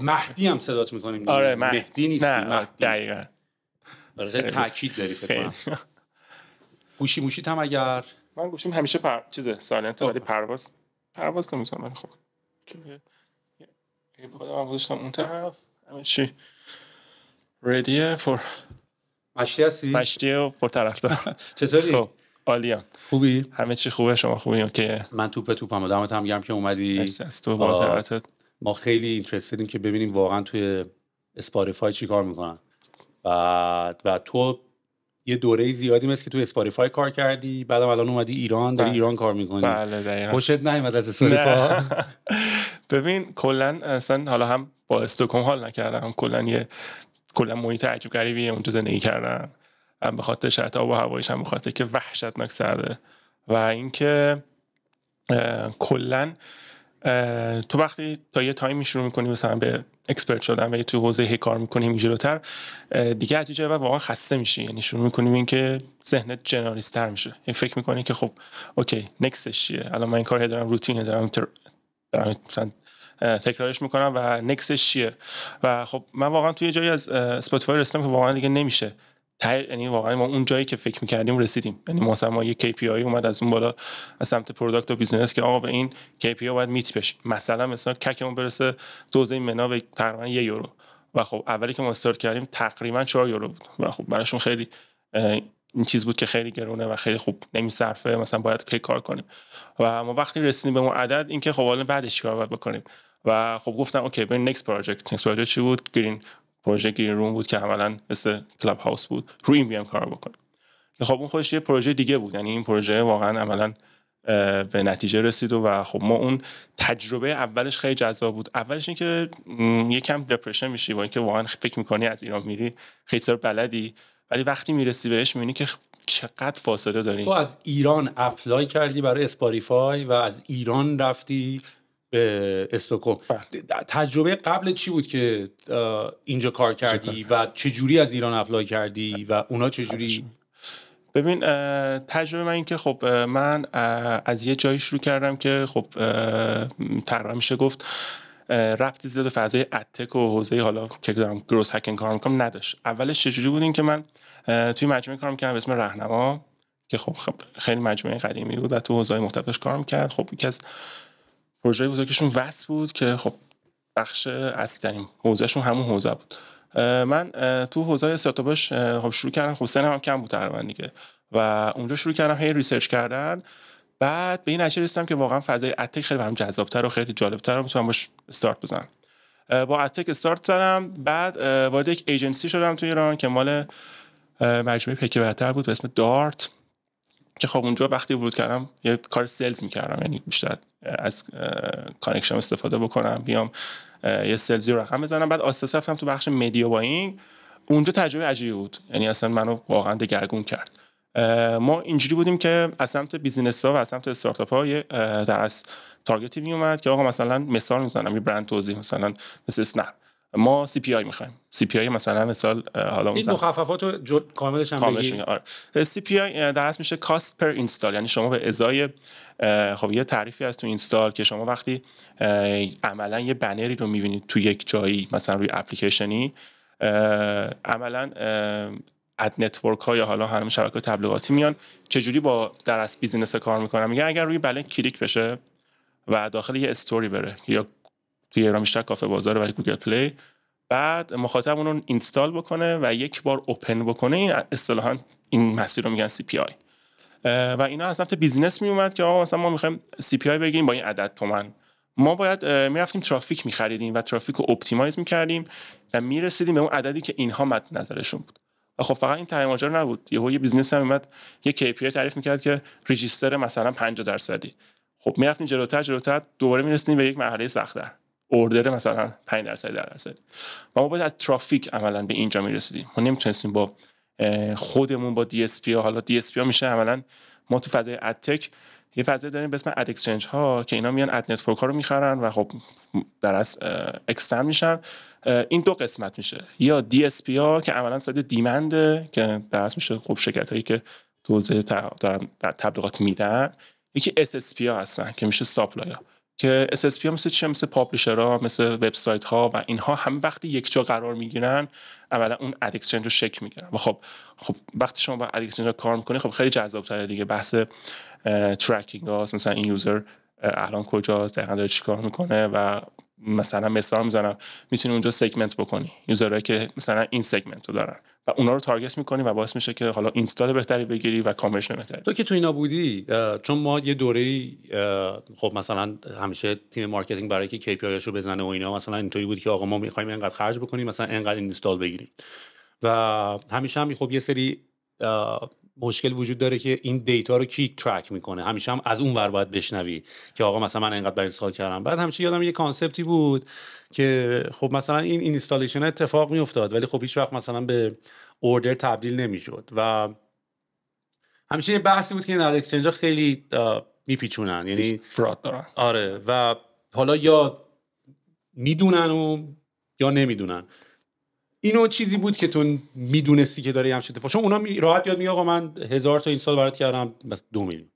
مهدی هم صدات میکنیم آره مهدی, نیست نه. مهدی. دقیقا آره، تاکید داری فکر گوشی موشیت هم اگر من گوشیم همیشه پر... چیزه سالنت خب. ولی پرواز پرواز که میتونم ولی خب یه بخدا من گذاشتم اون طرف همه چی ریدیه فور مشتی هستی؟ مشتی و پر طرف دار چطوری؟ خب عالی خوبی؟ همه چی خوبه شما خوبی که من توپ توپم و دمت هم گرم که اومدی مرسی از تو با ما خیلی اینترستدیم که ببینیم واقعا توی چی کار میکنن و و تو یه دوره زیادی مثل که تو اسپاریفای کار کردی بعدم الان اومدی ایران داری بله. ایران کار میکنی بله، خوشت نیومد از اسپاریفای ببین کلا اصلا حالا هم با استوکوم حال نکردم کلا یه کلا محیط عجیب غریبیه اون تو زندگی کردن. هم به خاطر شرط آب و هوایش هم به که وحشتناک سرده و اینکه کلا تو وقتی تا یه تایم شروع میکنی مثلا به اکسپرت شدن و تو حوزه هی کار میکنی جلوتر دیگه از اینجا واقعا خسته میشی یعنی شروع میکنی به اینکه ذهنت جنرالیستر میشه این یعنی فکر میکنی که خب اوکی نکسش چیه الان من این کار دارم روتین دارم, دارم مثلا تکرارش میکنم و نکسش چیه و خب من واقعا توی جایی از اسپاتیفای رستم که واقعا دیگه نمیشه یعنی واقعا ما اون جایی که فکر میکردیم رسیدیم یعنی مثلا ما یه KPI اومد از اون بالا از سمت پروداکت و بیزنس که آقا به این KPI باید میت بشه مثلا مثلا ککمون برسه توزیع منا به تقریبا یه یورو و خب اولی که ما استارت کردیم تقریبا 4 یورو بود و خب براشون خیلی این چیز بود که خیلی گرونه و خیلی خوب نمیصرفه مثلا باید کی کار کنیم و ما وقتی رسیدیم به اون عدد اینکه خب حالا بعدش چیکار باید بکنیم و خب گفتم اوکی بریم نکست پروژه نکست پروژه چی بود گرین پروژه گرین روم بود که عملا مثل کلاب هاوس بود روی این بیام کار بکنیم خب اون خودش یه پروژه دیگه بود یعنی این پروژه واقعا عملا به نتیجه رسید و خب ما اون تجربه اولش خیلی جذاب بود اولش اینکه یکم دپرشن میشی با اینکه واقعا فکر میکنی از ایران میری خیلی سر بلدی ولی وقتی میرسی بهش میبینی که چقدر فاصله داری تو از ایران اپلای کردی برای اسپاریفای و از ایران رفتی به بله. تجربه قبل چی بود که اینجا کار کردی و چه جوری از ایران افلای کردی و اونا چه جوری ببین تجربه من این که خب من از یه جایی شروع کردم که خب تقریبا میشه گفت رفتی زیاد فضای اتک و حوزه حالا که دارم گروس هکینگ کار میکنم نداشت اولش چجوری بود این که من توی مجموعه کارم که به اسم رهنما که خب, خب, خیلی مجموعه قدیمی بود و تو حوزه مختلفش کار میکرد خب یکی از پروژه بزرگشون وس بود که خب بخش اصلی یعنی حوزهشون همون حوزه بود من تو حوزه استارتاپش خب شروع کردم خب سنم هم کم بود تقریبا دیگه و اونجا شروع کردم هی ریسرچ کردن بعد به این نتیجه رسیدم که واقعا فضای اتک خیلی برام تر و خیلی جالبتر و میتونم باش استارت بزنم با اتک استارت زدم بعد وارد یک ایجنسی شدم تو ایران که مال مجموعه پکی بهتر بود به اسم دارت که خب اونجا وقتی ورود کردم یه کار سلز میکردم یعنی بیشتر از کانکشن استفاده بکنم بیام یه سلزی رو رقم بزنم بعد آساس رفتم تو بخش مدیا باینگ اونجا تجربه عجیبی بود یعنی اصلا منو واقعا دگرگون کرد ما اینجوری بودیم که از سمت بیزینس ها و از سمت استارتاپ ها در از تارگتی می که آقا مثلا مثال میزنم یه برند توضیح مثلا مثل اسنپ ما سی پی آی میخوایم سی پی آی مثلا مثال حالا این مخففات رو جد کاملش هم بگی آره. سی پی آی در اصل میشه کاست پر اینستال یعنی شما به ازای خب یه تعریفی از تو اینستال که شما وقتی عملا یه بنری رو میبینید تو یک جایی مثلا روی اپلیکیشنی عملا اد نتورک ها یا حالا هم شبکه تبلیغاتی میان چجوری با در از بیزینس کار میکنن میگن اگر روی بلنک کلیک بشه و داخل یه استوری بره یا توی ایران بیشتر کافه بازار و گوگل پلی بعد مخاطب اون رو اینستال بکنه و یک بار اوپن بکنه این اصطلاحا این مسیر رو میگن سی پی آی و اینا از سمت بیزینس می اومد که آقا مثلا ما میخوایم سی پی آی بگیریم با این عدد تومن ما باید میرفتیم ترافیک میخریدیم و ترافیک رو اپتیمایز میکردیم و میرسیدیم به اون عددی که اینها مد نظرشون بود و خب فقط این تایم ماجرا نبود یهو یه بیزینس هم اومد یه پی تعریف میکرد که ریجیستر مثلا 50 درصدی خب میرفتیم جلوتر جلوتر دوباره میرسیدیم به یک مرحله سخت‌تر اوردر مثلا 5 درصد در درصد ما باید از ترافیک عملا به اینجا میرسیدیم ما نمیتونستیم با خودمون با دی ها حالا دی ها میشه عملا ما تو فضای ادتک یه فضایی داریم به اسم اد اکسچنج ها که اینا میان اد نتورک ها رو میخرن و خب در از اکستن میشن این دو قسمت میشه یا دی ها که عملا ساید دیمنده که در میشه خب شرکت هایی که توزیع تبلیغات میدن یکی اس اس پی ها هستن که میشه ساپلایا که SSP ها مثل چه مثل پابلیشر ها مثل وبسایت ها و اینها هم وقتی یک جا قرار میگیرن اولا اون اد رو شک میگیرن و خب خب وقتی شما با اد رو کار میکنید خب خیلی جذاب تره دیگه بحث ترکینگ هاست مثلا این یوزر الان کجاست دقیقا داره چیکار میکنه و مثلا مثال میزنم میتونی اونجا سگمنت بکنی یوزرهایی که مثلا این سگمنت رو دارن و اونا رو تارگت میکنی و باعث میشه که حالا اینستال بهتری بگیری و کامرش بهتری تو که تو اینا بودی چون ما یه دوره خب مثلا همیشه تیم مارکتینگ برای که KPI رو بزنه و اینا مثلا اینطوری بود که آقا ما میخوایم اینقدر خرج بکنیم مثلا اینقدر اینستال بگیریم و همیشه هم خب یه سری مشکل وجود داره که این دیتا رو کی ترک میکنه همیشه هم از اون ور باید بشنوی که آقا مثلا من اینقدر برای اینستال کردم بعد همیشه یادم یه کانسپتی بود که خب مثلا این اینستالیشن اتفاق میافتاد ولی خب هیچ وقت مثلا به اوردر تبدیل نمیشد و همیشه یه بحثی بود که این اکسچنج خیلی میپیچونن یعنی فراد دارن آره و حالا یا میدونن و یا نمیدونن اینو چیزی بود که تو میدونستی که داره همچین اتفاق چون اونا می راحت یاد می آقا من هزار تا این سال برات کردم بس دو میلیون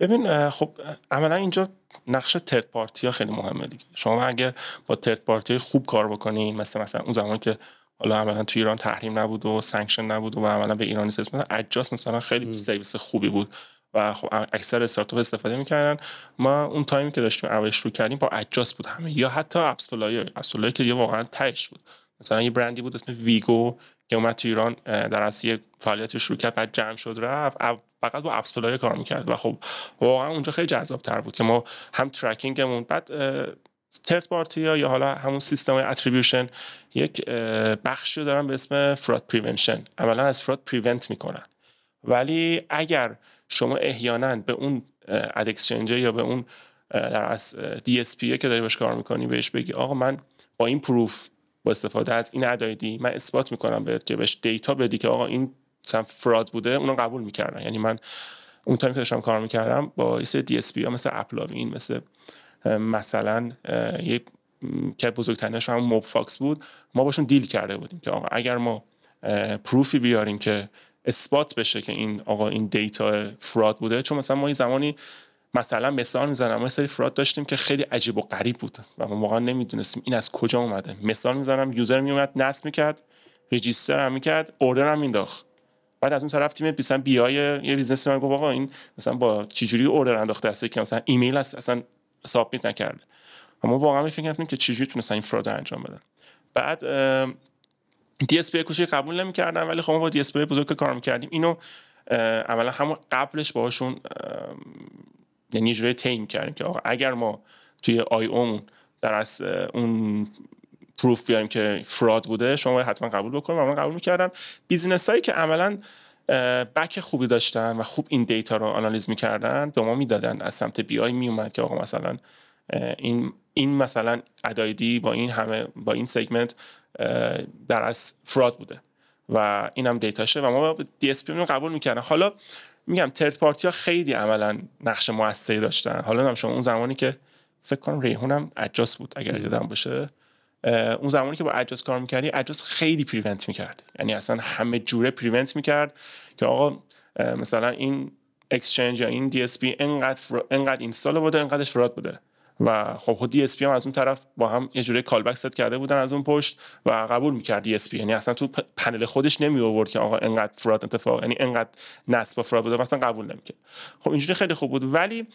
ببین خب عملا اینجا نقش ترت پارتی ها خیلی مهمه دیگه شما اگر با ترت پارتی خوب کار بکنین مثل مثلا اون زمان که حالا عملا تو ایران تحریم نبود و سانکشن نبود و عملا به ایرانی سیستم مثلا مثلا خیلی سرویس خوبی بود و خب اکثر استارتاپ استفاده میکردن ما اون تایمی که داشتیم اولش رو کردیم با اجاس بود همه یا حتی اپسولای اپسولای که یه واقعا تهش بود مثلا یه برندی بود اسم ویگو که اومد تو ایران در اصل فعالیت رو شروع کرد بعد جمع شد رفت فقط با اپسولای کار میکرد و خب واقعا اونجا خیلی جذاب تر بود که ما هم ترکینگمون بعد ترت پارتی یا حالا همون سیستم های اتریبیوشن یک بخشی دارن به اسم فراد پریونشن عملا از فراد پریونت میکنن ولی اگر شما احیانا به اون اد یا به اون در از دی اس که داری بهش کار میکنی بهش بگی آقا من با این پروف استفاده از این ادایدی من اثبات میکنم بهت که بهش دیتا بدی که آقا این مثلا فراد بوده اونو قبول میکردن یعنی من اون تایم که داشتم کار میکردم با یه سری دی اس پی ها مثل اپلاوین مثل مثلا یک که بزرگترینش هم موب فاکس بود ما باشون دیل کرده بودیم که آقا اگر ما پروفی بیاریم که اثبات بشه که این آقا این دیتا فراد بوده چون مثلا ما این زمانی مثلا مثال میزنم ما سری فراد داشتیم که خیلی عجیب و غریب بود و ما واقعا نمیدونستیم این از کجا اومده مثال میزنم یوزر میومد نصب میکرد رجیستر هم میکرد اوردر هم مینداخت بعد از اون طرف تیم مثلا بیای یه بیزنس من گفت آقا این مثلا با چجوری اوردر انداخته است که مثلا ایمیل است اصلا سابمیت نکرده و ما واقعا فکر کردیم که چجوری تونستن این فراد انجام بدن بعد دی اس پی قبول نمیکردن ولی خب ما با دی اس پی بزرگ کار میکردیم اینو عملا همون قبلش باهاشون یعنی تیم کردیم که آقا اگر ما توی آی اون در از اون پروف بیاریم که فراد بوده شما حتما قبول بکنیم و قبول میکردم بیزینس هایی که عملا بک خوبی داشتن و خوب این دیتا رو آنالیز میکردن به ما میدادن از سمت بی آی میومد که آقا مثلا این این مثلا ادایدی با این همه با این سگمنت در از فراد بوده و این هم دیتاشه و ما دی اس پی قبول میکردن حالا میگم ترت پارتی ها خیلی عملا نقش موثری داشتن حالا هم شما اون زمانی که فکر کنم هم اجاس بود اگر یادم باشه اون زمانی که با اجاس کار میکردی اجاس خیلی پریونت میکرد یعنی اصلا همه جوره پریونت میکرد که آقا مثلا این اکسچنج یا این دی اس پی انقدر فرا... انقدر اینستال بوده انقدرش فراد بوده و خب خود دی اس پی هم از اون طرف با هم یه جوری کالبک ست کرده بودن از اون پشت و قبول میکرد دی e اس پی یعنی اصلا تو پنل خودش نمی آورد که آقا انقدر فراد اتفاق یعنی انقدر نصب فراد بوده اصلا قبول نمیکرد خب اینجوری خیلی خوب بود ولی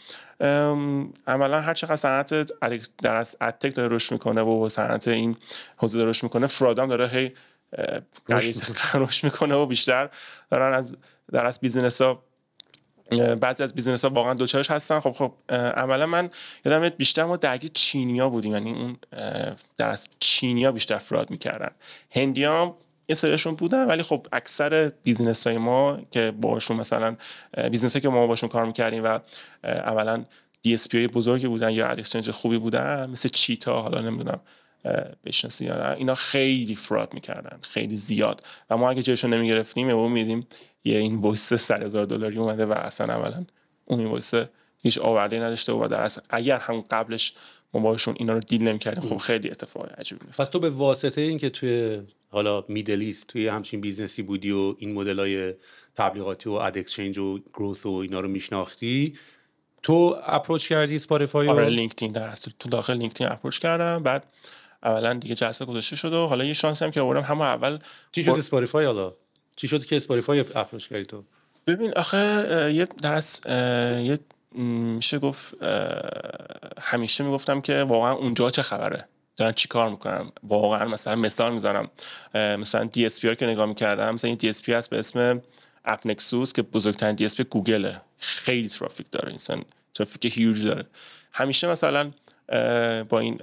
عملا هر چقدر صنعت در از اتک داره رشد میکنه و صنعت این حوزه داره رشد میکنه فراد هم داره هی میکنه و بیشتر دارن از در از بیزینس بعضی از بیزنس ها واقعا دوچارش هستن خب خب عملا من یادم بیشتر ما درگیر چینیا بودیم یعنی اون در از چینیا بیشتر فراد میکردن هندیام یه سریشون بودن ولی خب اکثر بیزنس های ما که باشون مثلا بیزنس که ما باشون کار میکردیم و اولا دی اس پی بزرگی بودن یا ادکسچنج خوبی بودن مثل چیتا حالا نمیدونم بشناسی یا اینا خیلی فراد میکردن خیلی زیاد و ما اگه جایشون نمیگرفتیم یهو میدیم یه این وایس 100 دلاری اومده و اصلا اولا اون این هیچ آورده نداشته و در اصل اگر هم قبلش ما باشون اینا رو دیل نمی‌کردیم خب خیلی اتفاق عجیبی میفته پس تو به واسطه اینکه توی حالا ایست توی همچین بیزنسی بودی و این مدل های تبلیغاتی و اد اکسچنج و گروث و اینا رو میشناختی تو اپروچ کردی اسپاتیفای آره لینکدین در اصل تو داخل لینکدین اپروچ کردم بعد اولا دیگه جلسه گذاشته شد و حالا یه شانسی هم که آوردم همون اول چی شد اسپاتیفای حالا چی شد که اسپاتیفای اپروچ کردی تو ببین آخه یه درس یه میشه گفت همیشه میگفتم که واقعا اونجا چه خبره دارن چی کار میکنم واقعا مثلا مثال میزنم مثلا دی اس پی که نگاه میکردم مثلا این دی اس پی هست به اسم اپ نکسوس که بزرگترین دی اس پی گوگله خیلی ترافیک داره اینسان ترافیک هیوج داره همیشه مثلا با این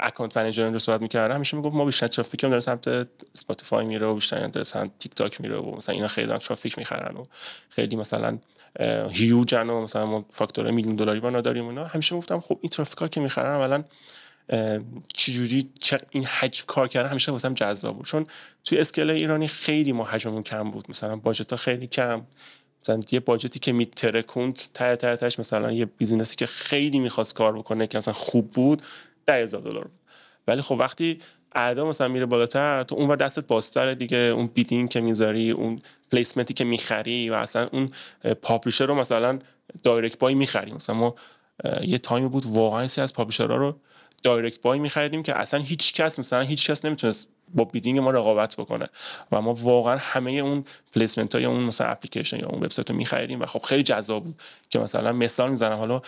اکانت منیجر رو صحبت میکردم همیشه میگفت ما بیشتر ترافیکم داره سمت اسپاتیفای میره و بیشتر داره سمت تیک تاک میره و مثلا اینا خیلی ترافیک میخرن و خیلی مثلا هیوجن و مثلا ما فاکتور میلیون دلاری با نداریم اونا همیشه گفتم خب این ترافیک که میخرن اولا چجوری چه این حجم کار کردن همیشه واسم جذاب بود چون توی اسکیل ایرانی خیلی ما حجممون کم بود مثلا باجت ها خیلی کم مثلا یه باجتی که ترکوند تر ته تهش مثلا یه بیزینسی که خیلی میخواست کار بکنه که مثلا خوب بود ده هزار دلار ولی خب وقتی اعدا مثلا میره بالاتر تو اون و دستت بازتره دیگه اون بیدینگ که میذاری اون پلیسمنتی که میخری و اصلا اون پابلیشر رو مثلا دایرکت بای میخری مثلا ما یه تایم بود واقعا سی از ها رو دایرکت بای میخریدیم که اصلا هیچ کس مثلا هیچ کس نمیتونست با بیدینگ ما رقابت بکنه و ما واقعا همه اون پلیسمنت یا اون مثلا اپلیکیشن یا اون وبسایت رو میخریدیم و خب خیلی جذاب بود که مثلا مثال میزنم حالا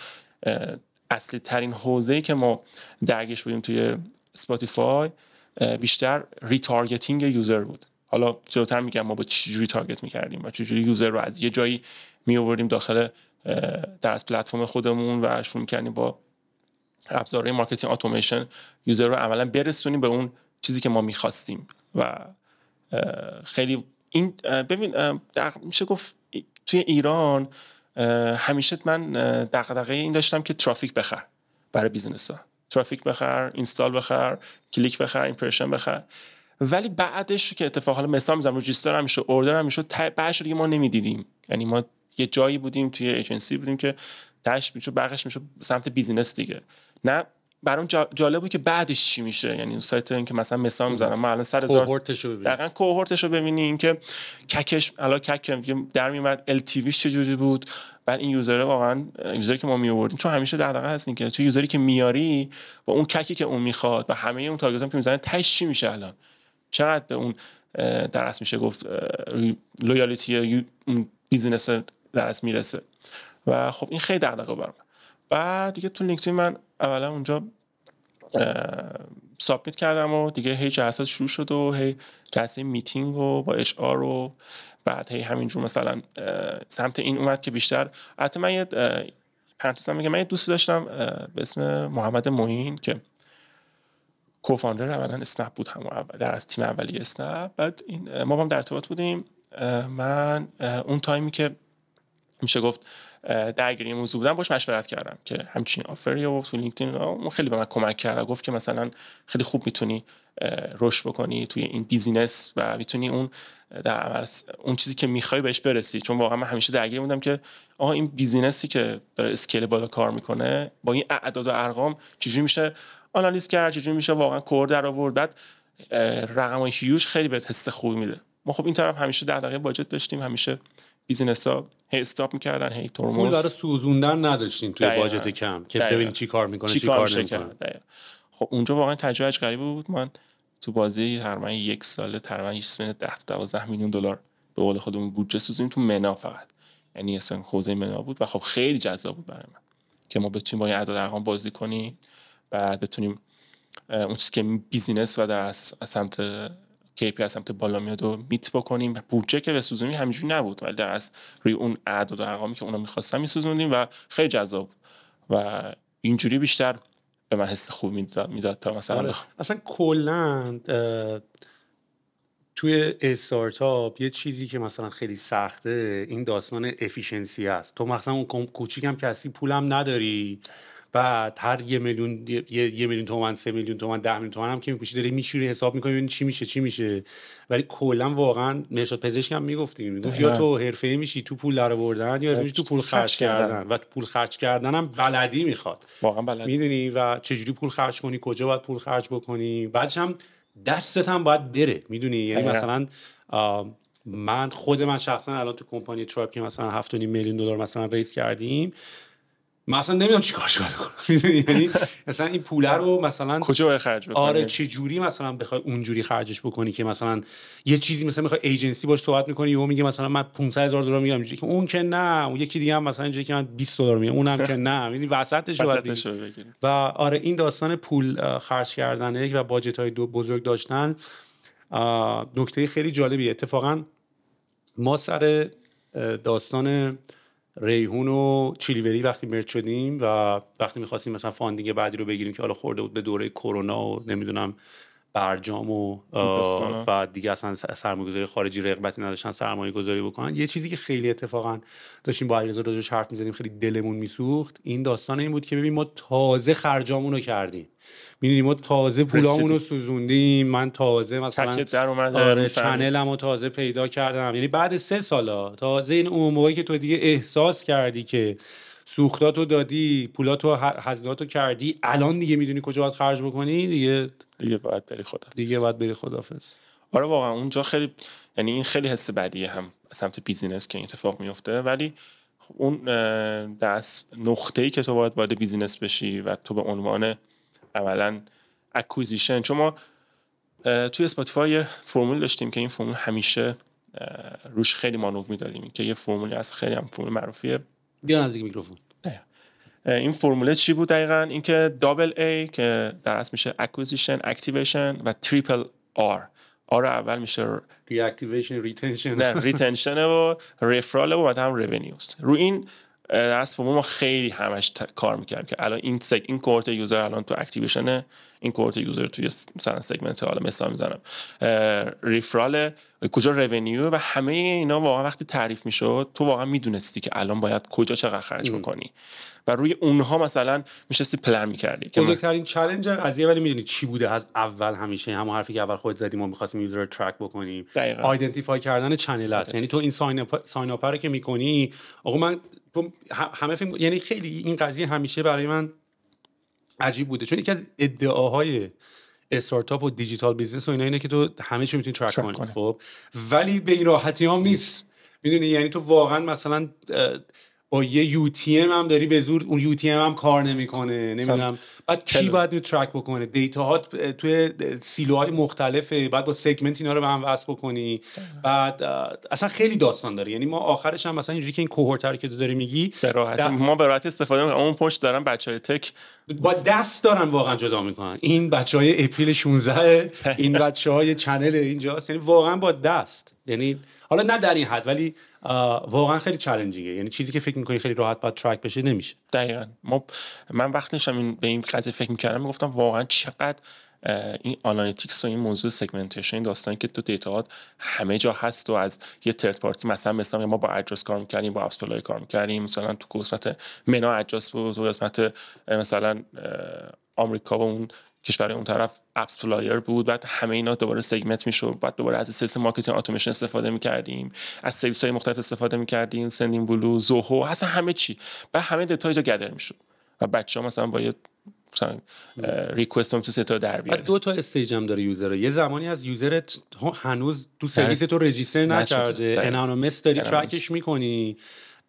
اصلی ترین ای که ما درگش بودیم توی اسپاتیفای بیشتر ریتارگتینگ یوزر بود حالا جلوتر میگم ما با چجوری تارگت میکردیم و چجوری یوزر رو از یه جایی میوردیم داخل در از پلتفرم خودمون و شروع میکردیم با ابزارهای مارکتینگ اتوماسیون یوزر رو عملا برسونیم به اون چیزی که ما میخواستیم و خیلی این ببین در میشه گفت توی ایران همیشه من دغدغه این داشتم که ترافیک بخر برای بیزینس ها ترافیک بخر اینستال بخر کلیک بخر ایمپرشن بخر ولی بعدش که اتفاق حالا مثال میزنم رجیستر هم میشه اوردر هم میشه بعدش دیگه ما نمیدیدیم یعنی ما یه جایی بودیم توی اجنسی بودیم که تاش میشه بغش میشه سمت بیزینس دیگه نه برام جالب بود که بعدش چی میشه یعنی اون سایت این که مثلا مثال خب. میزنم ما الان سر هزار کوهورتش رو ببینیم دقیقاً کوهورتش رو ببینیم که ککش الان کک در میومد ال تی جوری بود بعد این یوزره واقعا یوزری که ما می آوردیم چون همیشه در دقیقه هستین که تو یوزری که میاری و اون ککی که اون میخواد و همه اون تارگت هم که میزنه تش چی میشه الان چقدر به اون در اصل میشه گفت لویالیتی بیزینس در اصل میرسه و خب این خیلی دغدغه برام بعد دیگه تو لینکدین من اولا اونجا آره. سابمیت کردم و دیگه هی جلسات شروع شد و هی جلسه میتینگ و با اچ آر و بعد هی همینجور مثلا سمت این اومد که بیشتر حتی من یه من یه دوستی داشتم به اسم محمد موین که کوفاندر اولا اسنپ بود هم اول از تیم اولی اسنپ بعد این ما با هم در ارتباط بودیم من اون تایمی که میشه گفت درگیری موضوع بودم باش مشورت کردم که همچین آفری و تو لینکدین اون خیلی به من کمک کرد و گفت که مثلا خیلی خوب میتونی رشد بکنی توی این بیزینس و میتونی اون در اون چیزی که میخوای بهش برسی چون واقعا من همیشه درگیر بودم که آها این بیزینسی که داره اسکیل بالا کار میکنه با این اعداد و ارقام چجوری میشه آنالیز کرد چجوری میشه واقعا کور در آورد بعد رقم خیلی به حس خوبی میده ما خب این طرف همیشه در باجت داشتیم همیشه بیزینس ها هی استاپ میکردن هی ترمز پول برای سوزوندن نداشتین توی باجت کم که ببینید چی کار میکنه چی, کار نمیکنه خب اونجا واقعا تجربه غریبه بود من تو بازی تقریبا یک سال تقریبا 10 تا 12 میلیون دلار به قول خودمون بودجه سوزیم تو منا فقط یعنی اصلا خوزه منا بود و خب خیلی جذاب بود برای من که ما بتونیم با این اعداد ارقام بازی کنیم بعد بتونیم اون چیزی که بیزینس و در از سمت KPI از سمت بالا میاد و میت بکنیم و بودجه که بسوزونی همینجوری نبود ولی در از روی اون اعداد و ارقامی که اونا میخواستن میسوزوندیم و خیلی جذاب و اینجوری بیشتر به من حس خوب میداد می تا مثلا آره. اصلا کلا توی استارتاپ یه چیزی که مثلا خیلی سخته این داستان افیشنسی هست تو مثلا اون کوچیکم کسی پولم نداری بعد هر یه میلیون یه, میلیون تومن سه میلیون تومن ده میلیون تومن هم که میپوشی داری میشوری حساب میکنی ببینی چی میشه چی میشه ولی کلا واقعا مرشاد پزشک هم میگفتیم یا آره. تو حرفه میشی تو پول در آوردن یا تو پول خرج کردن و پول خرج کردن هم بلدی میخواد واقعا بلدی میدونی و چجوری پول خرج کنی کجا باید پول خرج بکنی بعدش هم دستت هم باید بره میدونی یعنی آره. مثلا من خود من شخصا الان تو کمپانی ترایب که مثلا 7.5 میلیون دلار مثلا ریس کردیم ما اصلا نمیدونم چیکارش کنم میدونی یعنی مثلا این پوله رو مثلا کجا باید خرج بکنی آره چه جوری مثلا بخوای اونجوری خرجش بکنی که مثلا یه چیزی مثلا میخوای ایجنسی باش صحبت میکنی یهو میگه مثلا من 500 هزار دلار میگم که اون که نه اون یکی دیگه هم مثلا اینجوری که من 20 دلار میگم اونم که نه یعنی وسطش رو و آره این داستان پول خرج کردن یک و باجت های دو بزرگ داشتن نکته خیلی جالبیه. اتفاقا ما سر داستان ریحون و چیلیوری وقتی مرد شدیم و وقتی میخواستیم مثلا فاندینگ بعدی رو بگیریم که حالا خورده بود به دوره کرونا و نمیدونم برجام و و دیگه اصلا سرمایه‌گذاری خارجی رقبتی نداشتن سرمایه گذاری بکنن یه چیزی که خیلی اتفاقا داشتیم با علیرضا راجوش حرف میزنیم خیلی دلمون میسوخت این داستان این بود که ببین ما تازه خرجامون رو کردیم میدونی ما تازه پولامون رو سوزوندیم من تازه مثلا در آره، تازه پیدا کردم یعنی بعد سه سالا تازه این اون که تو دیگه احساس کردی که سوختاتو دادی پولاتو هزینهاتو کردی الان دیگه میدونی کجا باید خرج بکنی دیگه دیگه باید بری خدافظ دیگه باید بری خدافظ آره واقعا اونجا خیلی یعنی این خیلی حس بدیه هم سمت بیزینس که این اتفاق میفته ولی اون دست نقطه ای که تو باید باید بیزینس بشی و تو به عنوان اولا اکوزیشن چون ما توی اسپاتیفای فرمول داشتیم که این فرمول همیشه روش خیلی مانور میدادیم که یه فرمولی از خیلی هم فرمول معروفیه بیا نزدیک میکروفون این فرموله چی بود دقیقا اینکه دابل ای که در اصل میشه اکوزیشن اکتیویشن و تریپل R آر اول میشه ری اکتیویشن ریتنشن نه ریتنشن و ریفرال و بعد هم رو این در اصل ما خیلی همش کار میکردیم که الان این سگ این کورت یوزر الان تو اکتیویشنه این کورت یوزر توی سرن سگمنت حالا مثال میزنم ریفرال کجا رونیو و همه اینا واقعا وقتی تعریف میشد تو واقعا میدونستی که الان باید کجا چقدر خرج بکنی و روی اونها مثلا میشستی پلن میکردی که بزرگترین از قضیه ولی میدونی چی بوده از اول همیشه همون حرفی که اول خود زدی ما میخواستیم یوزر ترک بکنیم آیدنتیفای کردن چنل است یعنی تو این ساین اپ رو که میکنی آقا من همه یعنی خیلی این قضیه همیشه برای من عجیب بوده چون یکی از ادعاهای استارتاپ و دیجیتال بیزنس و اینا اینه که تو همه چی میتونی ترک کنی خب ولی به این راحتی هم نیست میدونی یعنی تو واقعا مثلا با یه یو هم داری به زور اون یو هم کار نمیکنه نمیدونم بعد کی باید می ترک بکنه دیتا ها توی سیلوهای مختلفه بعد با سگمنت اینا رو به هم وصل بکنی بعد اصلا خیلی داستان داره یعنی ما آخرش هم مثلا اینجوری که این رو که تو داری میگی در... ما به راحت استفاده اون پشت دارن بچهای تک با دست دارن واقعا جدا میکنن این بچه های اپریل 16 این بچه چنل اینجاست یعنی واقعا با دست یعنی حالا نه در این حد ولی واقعا خیلی چالنجینگه یعنی چیزی که فکر میکنی خیلی راحت باید ترک بشه نمیشه دقیقا ما من وقتی این به این قضیه فکر میکردم میگفتم واقعا چقدر این آنالیتیکس و این موضوع سگمنتیشن داستان که تو دیتا همه جا هست و از یه ترد پارتی مثلا مثلا ما با اجاس کار میکردیم با اپسپلای کار میکردیم مثلا تو قسمت منا اجاس بود تو قسمت مثلا آمریکا و اون کشور اون طرف اپس فلایر بود بعد همه اینا دوباره سگمنت میشد بعد دوباره از سرویس مارکتینگ اتوماسیون استفاده میکردیم از سرویس های مختلف استفاده میکردیم سندین بلو زوهو اصلا همه چی بعد همه دیتا جا گدر میشد و بچه مثلا با یه ریکوست هم تو تا در بیاره دو تا استیج هم داره یوزر یه زمانی از یوزرت هنوز تو سرویس تو رجیستر نکرده انانومس داری تراکش میکنی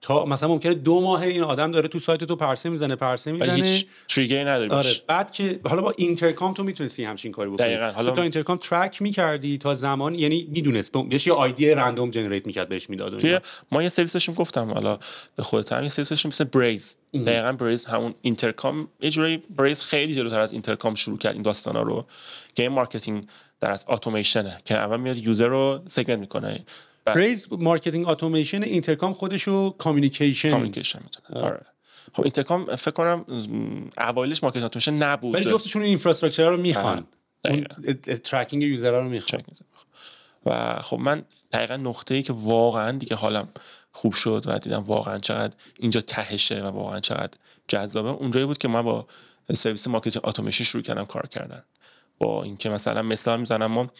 تا مثلا ممکنه دو ماه این آدم داره تو سایت تو پرسه میزنه پرسه میزنه هیچ تریگری نداره آره بعد که حالا با اینترکام تو میتونستی همچین کاری بکنی دقیقاً حالا تو اینترکام ترک میکردی تا زمان یعنی میدونست بهش یه آیدی رندوم جنریت میکرد بهش میداد توی ما یه سرویسش گفتم حالا به خودت هم سرویسش مثل بریز دقیقاً بریز همون اینترکام یه جوری بریز خیلی جلوتر از اینترکام شروع کرد این داستانا رو گیم مارکتینگ در از اتوماسیونه که اول میاد یوزر رو سگمنت میکنه پریز مارکتینگ اتوماسیون اینترکام رو کامیکیشن کامیکیشن خب اینترکام فکر کنم اوایلش مارکتینگ اتوماسیون نبود ولی جفتشون اینفراستراکچر رو میخوان آره. اون ترکینگ یوزر رو میخوان و خب من دقیقا نقطه ای که واقعا دیگه حالم خوب شد و دیدم واقعا چقدر اینجا تهشه و واقعا چقدر جذابه اونجایی بود که من با سرویس مارکتینگ اتوماسیون شروع کردم کار کردن با اینکه مثلا مثال میزنم ما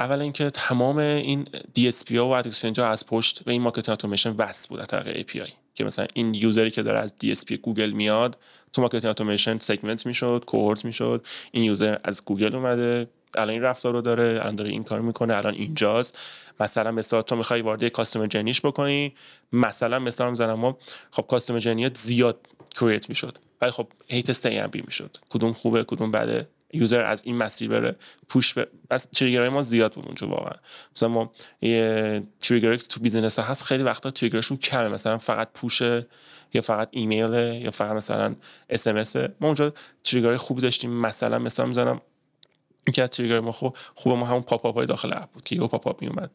اولا اینکه تمام این DSP ها و ادکسنجا ها از پشت به این مارکت اتوماسیون وصل بود از پی API که مثلا این یوزری که داره از DSP گوگل میاد تو مارکت اتوماسیون سگمنت میشد کوهورت میشد این یوزر از گوگل اومده الان این رفتار رو داره الان داره این کار میکنه الان اینجاست مثلا مثلا تو میخوای وارد کاستوم جنیش بکنی مثلا مثلا میزنم ما خب کاستوم جنیت زیاد کریت میشد ولی خب هیت بی میشد کدوم خوبه کدوم بده یوزر از این مسیر بره پوش بره. بس تریگرهای ما زیاد بود اونجا واقعا مثلا ما تریگر تو بیزینس ها هست خیلی وقتا تریگرشون کمه مثلا فقط پوش یا فقط ایمیله یا فقط مثلا اس ما اونجا تریگرهای خوب داشتیم مثلا مثلا میزنم یکی از تریگر ما خوب خوب ما همون پاپ های داخل اپ بود که یه پاپ اپ میومد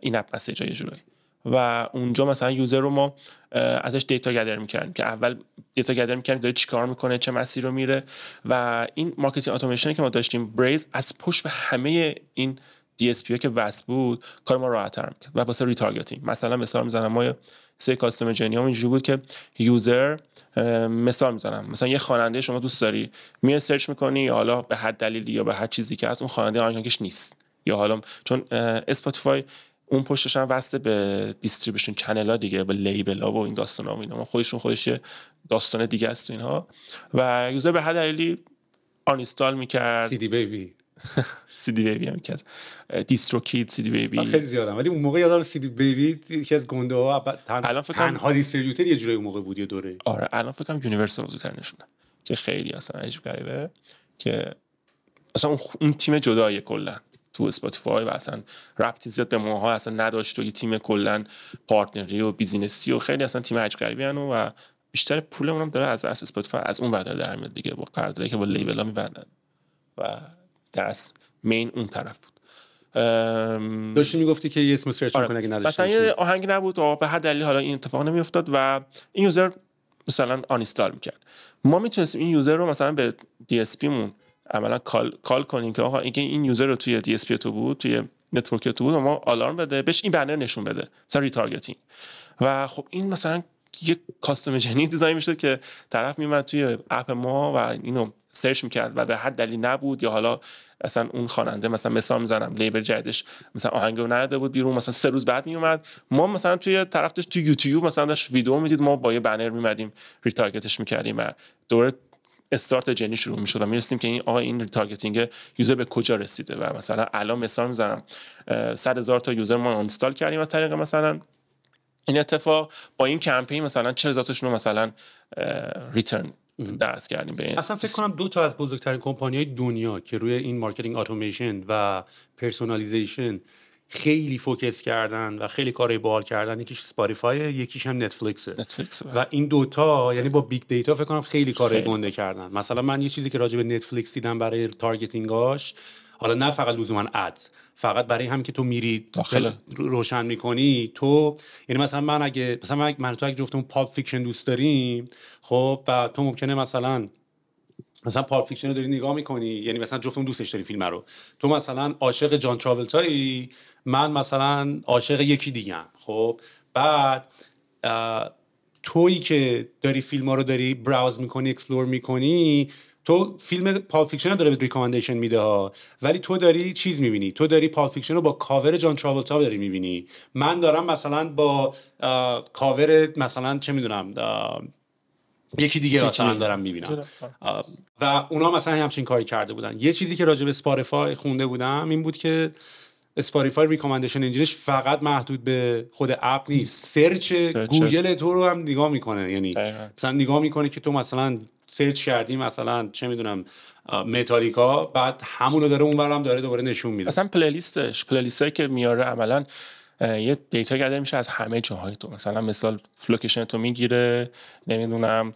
این اپ مسیج یه و اونجا مثلا یوزر رو ما ازش دیتا گدر میکردیم که اول دیتا گدر میکردیم داره چیکار میکنه چه مسیر رو میره و این مارکتینگ اتوماسیونی که ما داشتیم بریز از پشت به همه این پی که وصل بود کار ما راحت‌تر میکرد و واسه ریتارگتینگ مثلا مثال میزنم ما سه کاستوم جنی اینجوری بود که یوزر مثال میزنم مثلا یه خواننده شما دوست داری میای سرچ میکنی حالا به هر دلیلی یا به هر چیزی که هست اون خواننده کش نیست یا حالا چون اسپاتیفای اون پشتش هم وصل به دیستریبیوشن چنل ها دیگه به لیبل ها و این داستان ها و اینا خودشون خودش داستان دیگه است تو اینها و یوزر به هر دلیلی استال میکرد سی دی بیبی سی دی بیبی هم کرد دیسترو کیت سی دی بیبی خیلی زیادم ولی اون موقع یادم سی دی بیبی یکی از گنده ها تن... الان فکر تنها دیستریبیوتر یه جوری اون موقع بود یه دوره آره الان فکر کنم یونیورسال زودتر نشونه که خیلی اصلا عجیب غریبه که اصلا اون, تیم جدایه کلا تو اسپاتیفای و اصلا ربطی زیاد به ماها اصلا نداشت و یه تیم کلا پارتنری و بیزینسی و خیلی اصلا تیم عجقری و, بیشتر پولمون هم داره از اس اسپاتیفای از اون ور در میاد دیگه با قراردادی که با لیبل ها میبندن و دست مین اون طرف بود داشتی میگفتی که یه اسم سرچ آره. اگه مثلا یه آهنگ نبود و به هر دلیل حالا این اتفاق نمیافتاد و این یوزر مثلا آنیستال میکرد ما میتونستیم این یوزر رو مثلا به دی اس پی مون عملا کال, کال کنیم که آقا اینکه این یوزر رو توی دی اس تو بود توی نتورک تو بود ما آلارم بده بهش این بنر نشون بده مثلا ریتارگتینگ و خب این مثلا یه کاستوم جنی دیزاین میشد که طرف میمد توی اپ ما و اینو سرچ میکرد و به هر دلیل نبود یا حالا اصلا اون خواننده مثلا مثال میزنم لیبل جدش مثلا آهنگ رو نداده بود بیرون مثلا سه روز بعد میومد ما مثلا توی طرفش تو یوتیوب مثلا داشت ویدیو میدید ما با یه بنر میمدیم ریتارگتش میکردیم و دوره استارت جنی شروع میشد و میرسیم که این آقا این تارگتینگ یوزر به کجا رسیده و مثلا الان مثال میزنم 100 هزار تا یوزر ما انستال کردیم از طریق مثلا این اتفاق با این کمپین مثلا 40 رو مثلا ریترن دست کردیم به اصلا فکر کنم دو تا از بزرگترین کمپانی‌های دنیا که روی این مارکتینگ اتوماسیون و پرسونالیزیشن خیلی فوکس کردن و خیلی کارهای بال کردن یکیش سپاریفایه یکیش هم نتفلیکسه نتفلیکس و بله. این دوتا یعنی با بیگ دیتا فکر کنم خیلی کارهای گنده کردن مثلا من یه چیزی که راجع به نتفلیکس دیدم برای تارگتینگاش حالا نه فقط لزوما اد فقط برای هم که تو میری داخل روشن میکنی تو یعنی مثلا من اگه مثلا من, تو اگه پاپ فیکشن دوست داریم خب و تو ممکنه مثلا مثلا پاپ فیکشن رو داری نگاه میکنی یعنی مثلا جفتم دوستش داری فیلم رو تو مثلا عاشق جان تراولتایی من مثلا عاشق یکی دیگم خب بعد تویی که داری فیلم ها رو داری براوز میکنی اکسپلور میکنی تو فیلم پال فیکشن داره به ریکامندیشن میده ها ولی تو داری چیز میبینی تو داری پال فیکشن رو با کاور جان تراولتا داری میبینی من دارم مثلا با کاور مثلا چه میدونم یکی دیگه مثلا دارم میبینم و اونا مثلا همچین کاری کرده بودن یه چیزی که راجع به سپارفای خونده بودم این بود که اسپاتیفای ریکامندیشن انجینش فقط محدود به خود اپ نیست سرچ گوگل تو رو هم نگاه میکنه یعنی دقیقا. مثلا نگاه میکنه که تو مثلا سرچ کردی مثلا چه میدونم متالیکا بعد همون رو داره هم داره دوباره نشون میده اصلا پلیلیستش پلیلیستایی که میاره عملا یه دیتا گرده میشه از همه جاهای تو مثلا مثال لوکیشن تو میگیره نمیدونم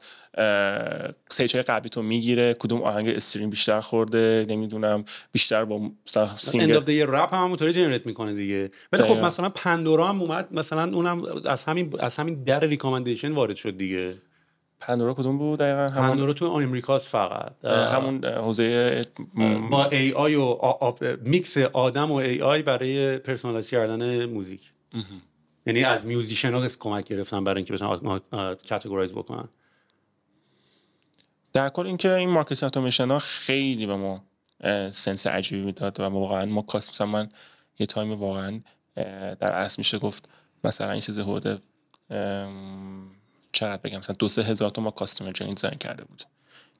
سیچ های تو میگیره کدوم آهنگ استریم بیشتر خورده نمیدونم بیشتر با سینگل اند دی رپ هم همونطوری جنریت میکنه دیگه ولی خب مثلا پندورا هم اومد مثلا اونم از همین از همین در ریکامندیشن وارد شد دیگه پندورا کدوم بود دقیقا همون... پندورا تو آمریکاست فقط همون حوزه با ای آی و میکس آدم و ای آی برای پرسونالایز کردن موزیک یعنی از میوزیشن ها کمک گرفتن برای اینکه بتونن کاتگورایز بکنن در کل اینکه این مارکتینگ اتوماسیون ها خیلی به ما سنس عجیبی میداد و واقعا ما کاس یه تایم واقعا در اصل میشه گفت مثلا این چیز حدود چقدر بگم مثلا دو سه هزار تا ما کاستومر جنین زنگ کرده بود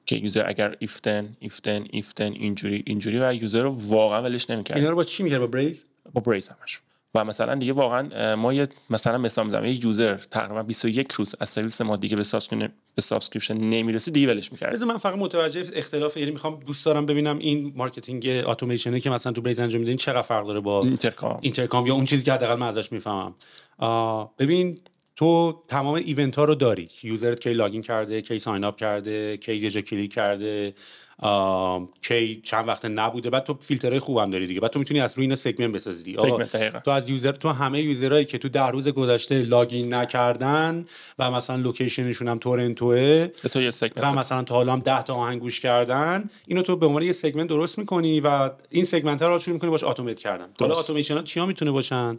که یوزر اگر ایفتن ایفتن ایفتن اینجوری اینجوری و یوزر رو واقعا ولش نمیکرد اینا رو با چی میکرد با بریز با بریز همش و مثلا دیگه واقعا ما یه مثلا مثال میزنم یه یوزر تقریبا 21 روز از سرویس ما دیگه به سابسکریپشن به سابسکرپشن نمیرسه دیگه ولش میکرد من فقط متوجه اختلاف یعنی میخوام دوست دارم ببینم این مارکتینگ اتوماسیونی که مثلا تو بریز انجام میدین چقدر فرق داره با اینترکام اینترکام یا اون چیزی که حداقل من ازش میفهمم ببین تو تمام ایونت ها رو داری یوزرت کی لاگین کرده کی ساین اپ کرده کی یه کلیک کرده کی چند وقت نبوده بعد تو فیلترهای خوبم داری دیگه بعد تو میتونی از روی اینا سگمنت بسازی تو از یوزر تو همه یوزرهایی که تو ده روز گذشته لاگین نکردن و مثلا لوکیشنشون هم تورنتوه تو یه و مثلا تا حالا هم 10 تا آهنگ گوش کردن اینو تو به عنوان یه سگمنت درست میکنی و این سگمنت ها رو چون میکنی باش اتومات کردن حالا اتوماسیون ها چیا میتونه باشن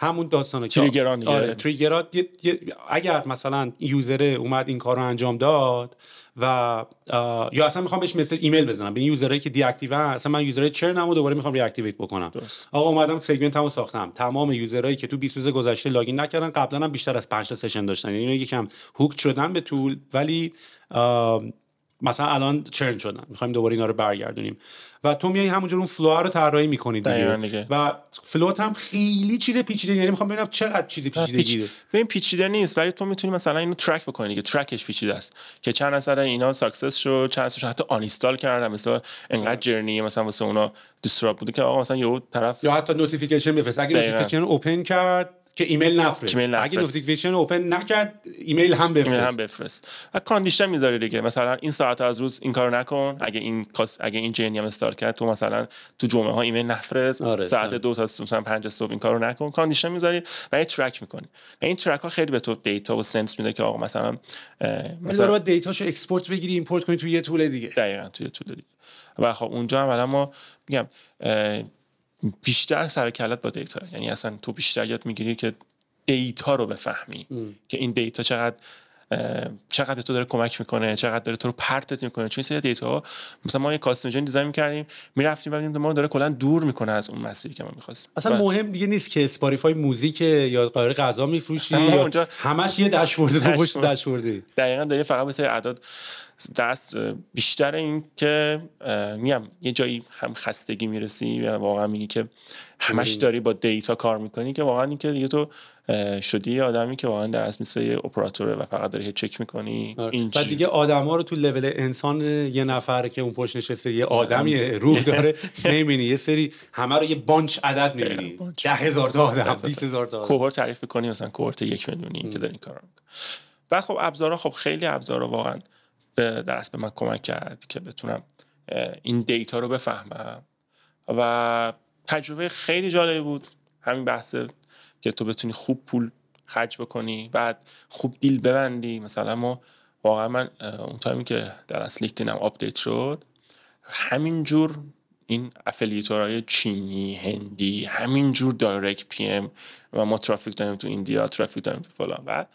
همون داستانه تریگران آره، تریگرات اگر مثلا یوزره اومد این کار رو انجام داد و یا اصلا میخوام بهش مثل ایمیل بزنم به این یوزرهایی که دی اکتیو اصلا من یوزر چرنم و دوباره میخوام ری اکتیویت بکنم آقا اومدم هم ساختم تمام یوزرهایی که تو 20 روز گذشته لاگین نکردن قبلا هم بیشتر از 5 تا سشن داشتن یعنی یکم هوک شدن به طول ولی مثلا الان چرن شدن میخوایم دوباره اینا رو برگردونیم و تو میای همونجور اون فلوآ رو طراحی میکنی دیگه. و فلوت هم خیلی چیز پیچیده یعنی میخوام ببینم چقدر چیز پیچیده پیچ... ببین پیچیده نیست ولی تو میتونی مثلا اینو ترک بکنی که ترکش پیچیده است که چند اثر اینا ساکسس شد چند نفرش حتی آنیستال کردم مثلا انقدر جرنی مثلا واسه اونا دیسراپ بوده که آقا مثلا یهو طرف یا حتی نوتیفیکیشن بفرست اگه نوتیفیکیشن اوپن کرد که ایمیل نفرست, ایمیل نفرست. اگه نوتیفیکیشن اوپن نکرد ایمیل هم بفرست ایمیل هم بفرست کاندیشن میذاره دیگه مثلا این ساعت از روز این کارو نکن اگه این کاس اگه این جنیم استار استارت کرد تو مثلا تو جمعه ها ایمیل نفرست آره. ساعت آره. دو تا مثلا 5 صبح این کارو نکن کاندیشن میذاری و یه ترک میکنی و این ترک ها خیلی به تو دیتا و سنس میده که آقا مثلا مثلا باید دیتاشو اکسپورت بگیری ایمپورت کنی تو یه تول دیگه دقیقاً تو یه تول دیگه و خب اونجا هم ما میگم بیشتر سر کلت با دیتا یعنی اصلا تو بیشتر یاد میگیری که دیتا رو بفهمی ام. که این دیتا چقدر چقدر به تو داره کمک میکنه چقدر داره تو رو پرتت میکنه چون سری دیتا ها مثلا ما یه می دیزاین میکردیم میرفتیم ببینیم ما داره کلا دور میکنه از اون مسیری که ما میخواستیم اصلا مهم دیگه نیست که سپاریفای موزیک یا قاره غذا میفروشی یا اونجا همش یه داشبورد پشت داشبورد دقیقاً داری فقط مثل اعداد دست بیشتر این که میم یه جایی هم خستگی میرسی و واقعا میگی که همش داری با دیتا کار میکنی که واقعا این که دیگه تو شدی یه آدمی که واقعا در اصل یه اپراتوره و فقط داری چک میکنی آره. این و دیگه آدم آدما رو تو لول انسان یه نفر که اون پشت نشسته یه آدمی روح داره نمیبینی یه سری همه رو یه بانچ عدد میبینی ده هزار تا آدم بیس هزار تا کوهر تعریف میکنی مثلا کوهرت یک میلیونی که داری کار و خب ابزارها خب خیلی ابزارها واقعا به اصل به من کمک کرد که بتونم این دیتا رو بفهمم و تجربه خیلی جالبی بود همین بحث که تو بتونی خوب پول خرج بکنی بعد خوب دیل ببندی مثلا ما واقعا من اون تایمی که در اصل لیکتینم آپدیت شد همین جور این افلیتورهای چینی هندی همین جور دایرکت پی ام و ما ترافیک داریم تو ایندیا ترافیک داریم تو فلان بعد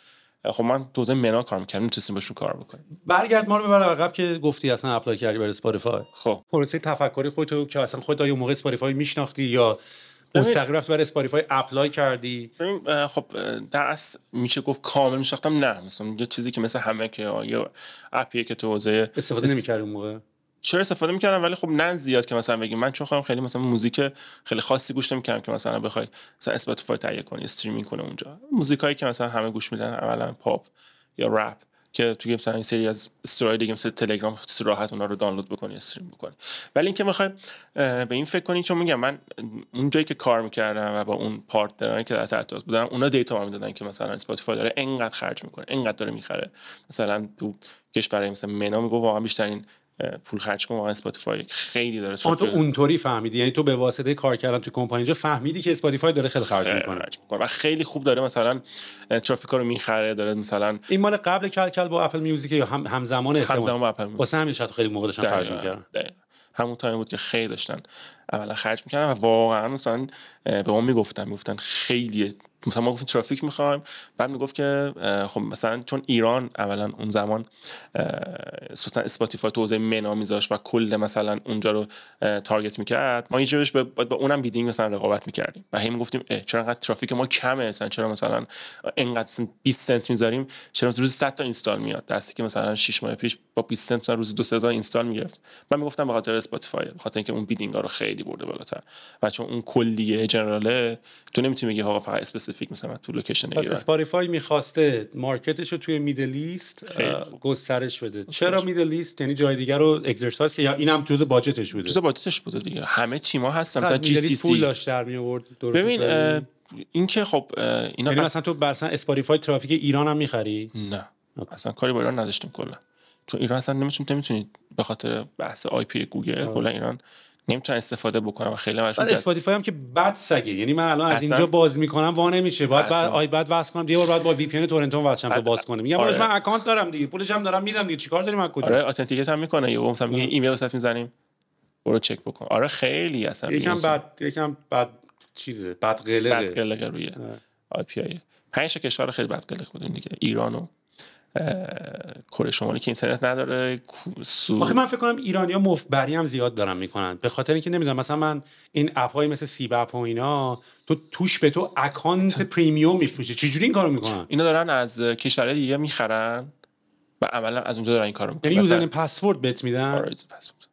خب من تو منا کار میکردم میتونستیم باشون کار بکنیم برگرد ما رو ببر عقب که گفتی اصلا اپلای کردی برای اسپاتیفای خب پروسه تفکری خودتو که اصلا خودت اون موقع اسپاتیفای میشناختی یا مستقیم رفت برای اسپاتیفای اپلای کردی خب در اصل میشه گفت کامل میشناختم نه مثلا یه چیزی که مثل همه که یه اپیه که تو استفاده نمیکردی اون موقع چرا استفاده میکنم ولی خب نه زیاد که مثلا بگیم من چون خودم خیلی مثلا موزیک خیلی خاصی گوش نمیکردم که مثلا بخوای مثلا اسپاتیفای تهیه کنی استریمینگ کنه اونجا موزیکایی که مثلا همه گوش میدن اولا پاپ یا رپ که تو مثلا این سری از استوری دیگه مثل تلگرام راحت اونا رو دانلود بکنی استریم بکنی ولی اینکه میخوای به این فکر کنی چون میگم من اون جایی که کار میکردم و با اون پارتنرایی که در تحت بودم اونا دیتا ما میدادن که مثلا اسپاتیفای داره انقدر خرج میکنه انقدر داره میخره مثلا تو کشورهای مثلا منا میگه واقعا بیشترین پول خرج کن واقعا اسپاتیفای خیلی داره تو اونطوری فهمیدی یعنی تو به واسطه کار کردن تو کمپانی فهمیدی که اسپاتیفای داره خیلی خرج میکنه و خیلی خوب داره مثلا ترافیکا رو میخره داره مثلا این مال قبل کل کل با اپل میوزیک یا هم همزمان همزمان با اپل واسه خیلی موقع داشتن خرج میکردن همون تایم بود که خیلی داشتن اولا خرج میکردن و واقعا مثلا به اون میگفتن میگفتن خیلی مثلا ما گفتیم ترافیک میخوایم بعد میگفت که خب مثلا چون ایران اولا اون زمان مثلا اسپاتیفای تو حوزه منا میذاشت و کل مثلا اونجا رو تارگت میکرد ما اینجوریش به با اونم بیدینگ مثلا رقابت میکردیم و همین گفتیم چرا انقدر ترافیک ما کمه مثلا چرا مثلا انقدر 20 سنت میذاریم چرا روز 100 تا اینستال میاد درسته که مثلا 6 ماه پیش با 20 سنت مثلا روز 2 3 اینستال میگرفت من میگفتم به خاطر اسپاتیفای به خاطر اینکه اون بیدینگ ها رو خیلی برده بالاتر و چون اون کلیه جنراله تو نمیتونی بگی آقا فقط اسپسیفیک مثلا تو لوکیشن پس اسپاتیفای میخواسته مارکتش رو توی میدل ایست گسترش بده چرا میدل ایست یعنی جای دیگر رو اگزرسایز که یا اینم جزء باجتش بوده جزء باجتش بوده دیگه همه ما هستن خب، مثلا جی سی سی پول داشت در می آورد ببین که خب اینا یعنی مثلا تو مثلا اسپاریفای ترافیک ایران هم میخری نه اصلا کاری با ایران نداشتیم کلا چون ایران اصلا نمیتونید نمیتونید به خاطر بحث آی پی گوگل کلا ایران نمیتونن استفاده بکنم و خیلی مشغول اسپاتیفای هم که بد سگه یعنی من الان از اینجا باز میکنم وا نمیشه باید بعد آی بعد واسه کنم یه بار باید با وی پی ان تورنتو واسه تو باز کنم میگم آره. من اکانت دارم دیگه پولش هم دارم میدم دیگه چیکار داریم از کجا آره اتنتیکیت هم میکنه یهو مثلا میگه ایمیل واسه میزنیم برو چک بکن آره خیلی اصلا یکم بعد یکم بعد چیزه بعد قلقه بعد قلقه روی آی پی آی پنج کشور خیلی بعد قلق بودن دیگه ایران و کره شمالی که اینترنت نداره سو... آخه من فکر کنم ایرانیا مفبری هم زیاد دارن میکنن به خاطر اینکه نمیدونم مثلا من این اپ های مثل سیب اپ و اینا تو توش به تو اکانت پریمیوم میفروشه چجوری این کارو میکنن اینا دارن از کشورهای دیگه میخرن و عملا از اونجا دارن این کارو میکنن یعنی یوزرنیم پسورد بهت میدن آره، پسورد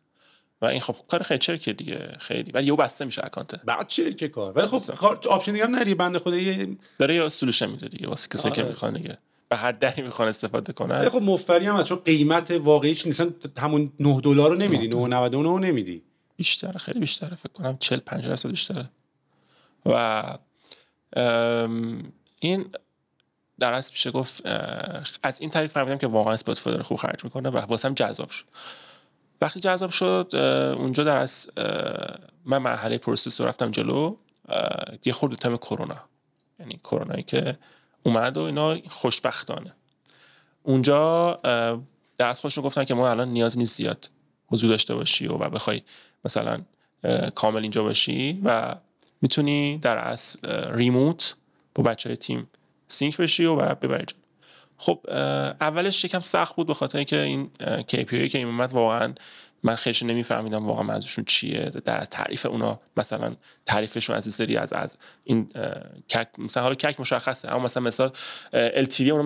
و این خب کار خیلی چرکه دیگه خیلی ولی یه بسته میشه اکانت بعد چرکه کار ولی خب آپشن دیگه هم نری بنده خدا داره یا سولوشن میده دیگه واسه کسی که آره. میخوان دیگه به هر دری میخوان استفاده کنن خب موفری هم از چون قیمت واقعیش نیستن همون 9 دلار رو نمیدی 999 نمیدی بیشتره خیلی بیشتره فکر کنم 40 50 درصد بیشتره و این در اصل میشه گفت از این طریق فهمیدم که واقعا استفاده داره خوب خرج میکنه و هم جذاب شد وقتی جذاب شد اونجا در از من مرحله پروسس رو رفتم جلو یه خورده تم کرونا یعنی کرونایی که اومد و اینا خوشبختانه اونجا دست خودشون گفتن که ما الان نیاز نیست زیاد حضور داشته باشی و, و بخوای مثلا کامل اینجا باشی و میتونی در از ریموت با بچه های تیم سینک بشی و ببری خب اولش یکم سخت بود به خاطر اینکه این KPI که این واقعا من خیلی نمیفهمیدم واقعا منظورشون چیه در تعریف اونا مثلا تعریفشون از سری از از این کک مثلا حالا کک مشخصه اما مثلا مثال ال تی اون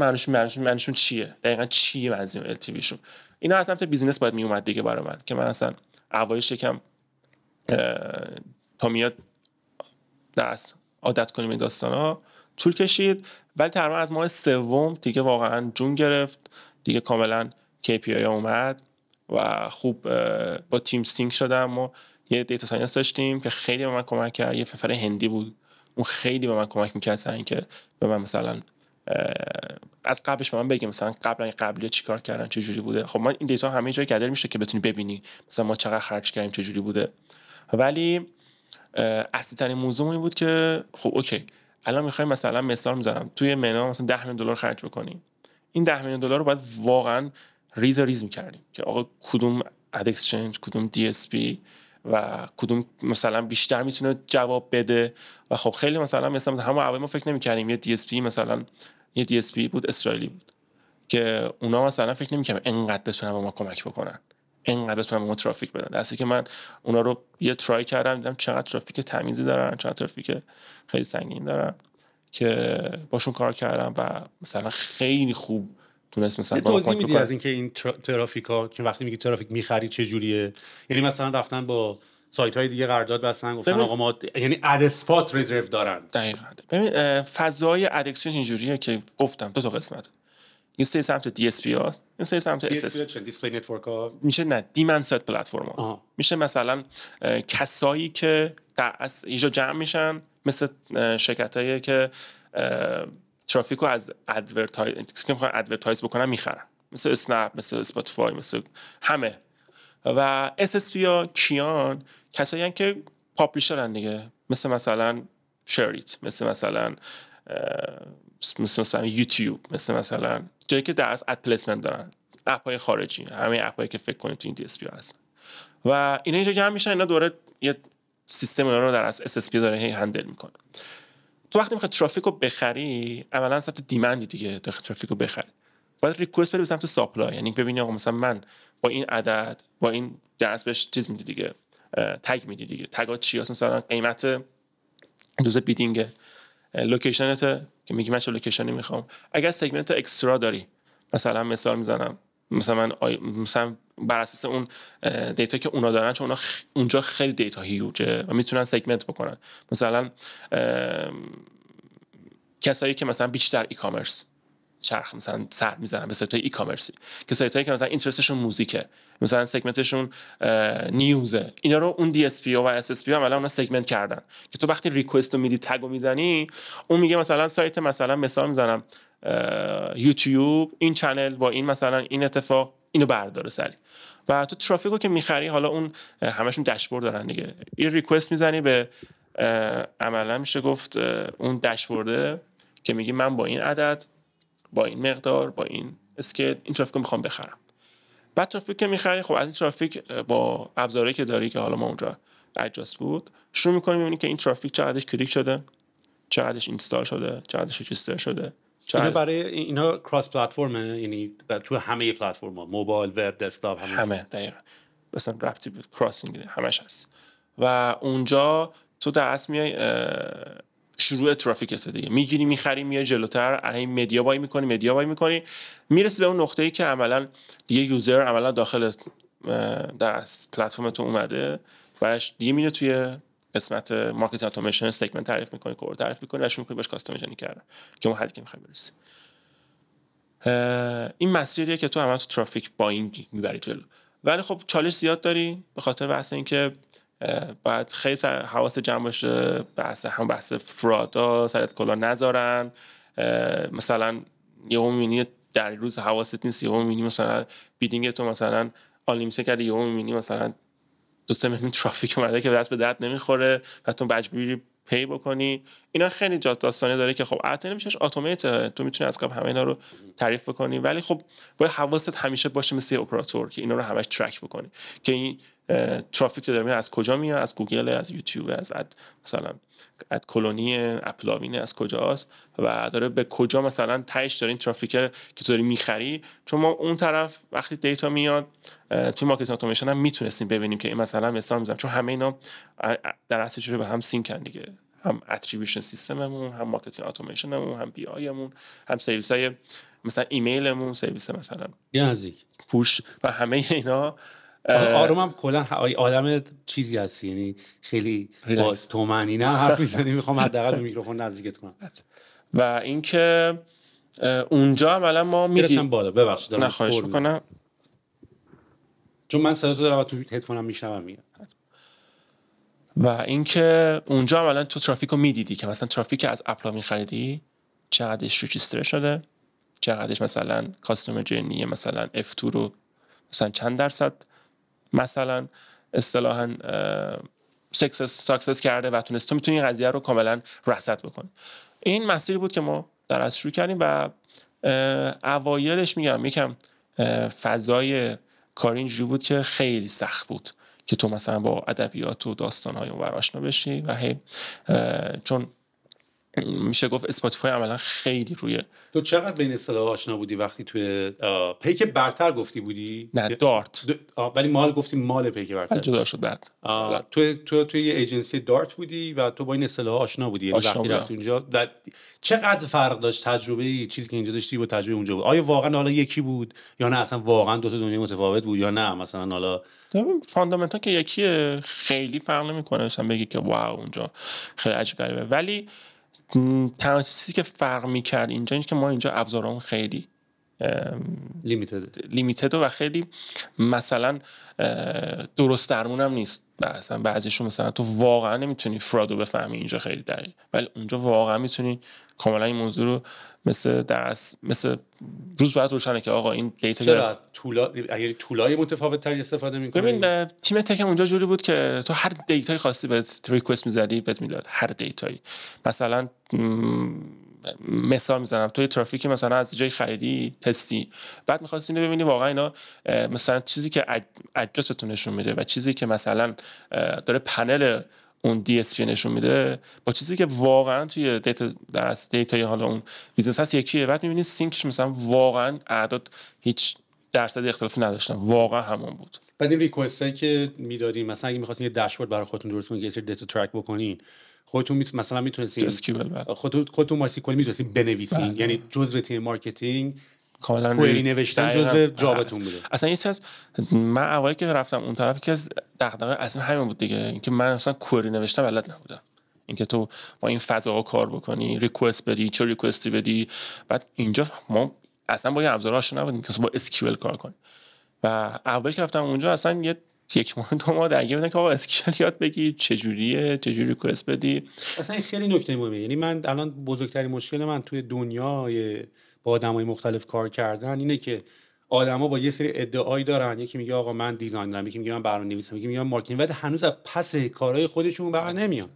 معنیشون چیه دقیقا چیه منظور ال تی شون اینا از سمت بیزینس باید میومد دیگه برای من که من اصلا اوایش یکم تا میاد دست عادت کنیم این داستان ها طول کشید ولی تقریبا از ماه سوم دیگه واقعا جون گرفت دیگه کاملا KPI اومد و خوب با تیم سینک شدم و یه دیتا ساینس داشتیم که خیلی به من کمک کرد یه ففر هندی بود اون خیلی به من کمک میکرد سر که به من مثلا از قبلش به من بگه مثلا قبلا قبلی چیکار کردن چه جوری بوده خب من این دیتا همه جای گدر میشه که بتونی ببینی مثلا ما چقدر خرج کردیم چه جوری بوده ولی اصلی ترین موضوع این بود که خب اوکی الان میخوایم مثلا مثال میزنم توی منو مثلا 10 میلیون دلار خرج بکنیم این 10 میلیون دلار رو باید واقعا ریز ریز میکردیم که آقا کدوم اد اکسچنج کدوم دی اس پی و کدوم مثلا بیشتر میتونه جواب بده و خب خیلی مثلا مثلا همه اول ما فکر نمیکردیم یه دی اس پی مثلا یه دی اس پی بود اسرائیلی بود که اونا مثلا فکر نمیکردم انقدر بتونن به ما کمک بکنن انقدر بتونن به ما ترافیک بدن درسته که من اونا رو یه ترای کردم دیدم چقدر ترافیک تمیزی دارن چقدر ترافیک خیلی سنگین دارن که باشون کار کردم و مثلا خیلی خوب تونست مثلا توضیح میدی از اینکه این ترافیک ها که وقتی میگی ترافیک میخری چه جوریه یعنی مثلا رفتن با سایت های دیگه قرارداد بستن گفتن آقا ما یعنی اد اسپات رزرو دارن دقیقاً ببین فضای اد اکسچنج اینجوریه که گفتم دو تا قسمت این سه سمت دی اس پی این سه سمت اس اس دیسپلی ها میشه نه دیمن سایت پلتفرم میشه مثلا کسایی که در اینجا جمع میشن مثل شرکت که ترافیک رو از ادورتایز که میخوان ادورتایز بکنن میخرن مثل اسنپ مثل اسپاتیفای مثل همه و SSP ها کیان کسایی هن که پاپلیشرن دیگه مثل مثلا شریت مثل مثلا مثل مثلا یوتیوب مثل مثلا جایی که در از اد پلیسمنت دارن اپ های خارجی همه اپ هایی که فکر کنید تو این دی اس پی هستن و اینا اینجا جمع میشن اینا دوره یه سیستم اینا رو در از اس اس پی داره هی هندل میکنه تو وقتی میخوای ترافیک رو بخری اولا سمت دیمندی دیگه ترافیک رو بخری باید ریکوست بری به سمت ساپلای یعنی ببینی آقا مثلا من با این عدد با این دست بهش چیز میدی دیگه تگ میدی دیگه تگا چی هست مثلا قیمت جزء بیدینگ لوکیشنت که میگی من چه لوکیشنی میخوام اگر سگمنت اکسترا داری مثلا مثال میزنم مثلا من مثلا بر اساس اون دیتا که اونا دارن چون اونا اونجا خیلی دیتا هیوجه و میتونن سگمنت بکنن مثلا کسایی که مثلا بیشتر ای کامرس چرخ مثلا سر میزنن به سایت ای کامرسی که سایت که مثلا اینترستشون موزیکه مثلا سگمنتشون نیوزه اینا رو اون دی اس پی و اس اس پی هم الان اونا سگمنت کردن که تو وقتی ریکوست رو میدی تگ رو میزنی اون میگه مثلا سایت مثلا مثال میزنم یوتیوب این چنل با این مثلا این اتفاق اینو برداره سری و تو ترافیک که میخری حالا اون همشون داشبورد دارن دیگه این ریکوست میزنی به عملا میشه گفت اون داشبورده که میگی من با این عدد با این مقدار با این اسکیت این ترافیک رو میخوام بخرم بعد ترافیک که میخری خب از این ترافیک با ابزاری که داری که حالا ما اونجا اجاس بود شروع میکنیم میبینی که این ترافیک چقدرش کلیک شده چقدرش اینستال شده چقدرش ریجیستر شده اینا برای اینا کراس پلتفرمه یعنی تو همه پلتفرم ها موبایل وب دسکتاپ همه همه دقیقاً مثلا رپتی کراسینگ همش هست و اونجا تو در اصل میای شروع ترافیکت دیگه میگیری میخری میای جلوتر این مدیا بای میکنی مدیا بای میکنی میرسی به اون نقطه ای که عملا دیگه یوزر عملا داخل در پلتفرم تو اومده وش دیگه میره توی قسمت مارکت اتوماسیون سگمنت تعریف میکنه کور تعریف میکنه و شروع بهش باش کاستومایزیشن یعنی کردن که اون حدی که میخوایم برسی. این مسیریه که تو عمل تو ترافیک باینگ میبری جلو ولی خب چالش زیاد داری به خاطر بحث اینکه بعد خیلی سر حواس جمع باشه بحث هم بحث فرادا سرت کلا نذارن مثلا یهو میبینی در روز حواست نیست یهو میبینی مثلا بیدینگ تو مثلا آنلیمیته کرده یهو مثلا سه میلیون ترافیک اومده که دست به درد نمیخوره و تو مجبوری پی بکنی اینا خیلی جات داستانی داره که خب البته نمیشهش اتومات تو میتونی از قبل همه اینا رو تعریف بکنی ولی خب باید حواست همیشه باشه مثل اپراتور که اینا رو همش ترک بکنی که این ترافیک که داره از کجا میاد از گوگل از یوتیوب از اد مثلا اد کلونی اپلاوین از کجاست و داره به کجا مثلا تهش داره این ترافیک که داری میخری چون ما اون طرف وقتی دیتا میاد توی مارکت اتوماسیون هم میتونستیم ببینیم که این مثلا مثال میزنم چون همه اینا در اصل چه به هم سینکن دیگه هم اتریبیوشن سیستممون هم مارکتینگ اتوماسیونمون هم بی آیمون هم سرویس های مثلا ایمیلمون سرویس مثلا یزی پوش و همه اینا آروم هم کلا آدم چیزی هستی یعنی خیلی باز تومنی نه حرف میزنی میخوام حداقل میکروفون نزدیکت کنم بله. و اینکه اونجا عملا ما میدیم بالا ببخشید دارم خواهش میکنم چون من صدا تو دارم و تو هدفونم میشنوم میگم و اینکه اونجا عملا تو ترافیک رو میدیدی که مثلا ترافیک از اپلا میخریدی چقدرش ریجیستر شده چقدرش مثلا کاستوم جنی مثلا اف 2 رو مثلا چند درصد مثلا اصطلاحا سکسس ساکسس کرده و تونست تو میتونی این قضیه رو کاملا رصد بکنی این مسیری بود که ما در از شروع کردیم و اوایلش میگم یکم فضای کارین اینجوری بود که خیلی سخت بود که تو مثلا با ادبیات و های اون آشنا بشی و هی چون میشه گفت اسپاتیفای عملا خیلی روی تو چقدر بین اصطلاح آشنا بودی وقتی توی پیک برتر گفتی بودی نه دارت ولی مال گفتی مال پیک برتر جدا شد بعد تو تو توی یه ایجنسی دارت بودی و تو با این اصطلاح آشنا بودی یعنی وقتی رفتی اونجا چقدر فرق داشت تجربه چیزی که اینجا داشتی با تجربه اونجا بود آیا واقعا حالا یکی بود یا نه اصلا واقعا دو تا دنیا متفاوت بود یا نه مثلا حالا فاندامنتال که یکی خیلی فرق نمیکنه مثلا بگی که واو اونجا خیلی عجیب ولی تنها که فرق میکرد اینجا اینجا که ما اینجا ابزارمون خیلی لیمیتد و خیلی مثلا درست درمون هم نیست اصلا بعضیشون مثلا تو واقعا نمیتونی فرادو بفهمی اینجا خیلی دقیق ولی اونجا واقعا میتونی کاملا این موضوع رو مثل درس مثل روز بعد روشنه که آقا این دیتا چرا طولا اگر طولای متفاوت تری استفاده می‌کنه. ببین تیم تکم اونجا جوری بود که تو هر دیتای خاصی بهت ریکوست می‌زدی بهت میداد هر دیتایی مثلا مثال میزنم توی ترافیکی مثلا از جای خریدی تستی بعد میخواستی اینو ببینی واقعا اینا مثلا چیزی که ادرس نشون میده و چیزی که مثلا داره پنل اون اس نشون میده با چیزی که واقعا توی دیتا های حالا اون بیزنس هست یکیه بعد میبینید سینکش مثلا واقعا اعداد هیچ درصد اختلافی نداشتن واقعا همون بود بعد این ریکوست هایی که میدادین مثلا اگه میخواستین یه داشبورد برای خودتون درست کنید که دیتا ترک بکنین خودتون میت... مثلا میتونستین خودتون خودتون ماسی کلی میتونستین بنویسین بله. یعنی جزء تیم مارکتینگ کاملا کوئری نوشتن جزء جابتون بوده اصلا این از من اوایل که رفتم اون طرف که از دغدغه اصلا همین بود دیگه اینکه من اصلا کوئری نوشتن بلد نبودم اینکه تو با این فضا کار بکنی ریکوست بدی چه ریکوستی بدی بعد اینجا ما اصلا با این ابزار آشنا نبودیم که با اسکیول کار کنی و اول که رفتم اونجا اصلا یه یک ماه دو ماه درگیر بودن که آقا اسکیول یاد بگی چجوریه چجوری ریکوست بدی اصلا خیلی نکته مهمه یعنی من الان بزرگترین مشکل من توی دنیای با های مختلف کار کردن اینه که آدما با یه سری ادعایی دارن یکی میگه آقا من دارم یکی میگه من نویسم یکی میگه من مارکتینگ ولی هنوز از پس کارهای خودشون بر آره. نمیان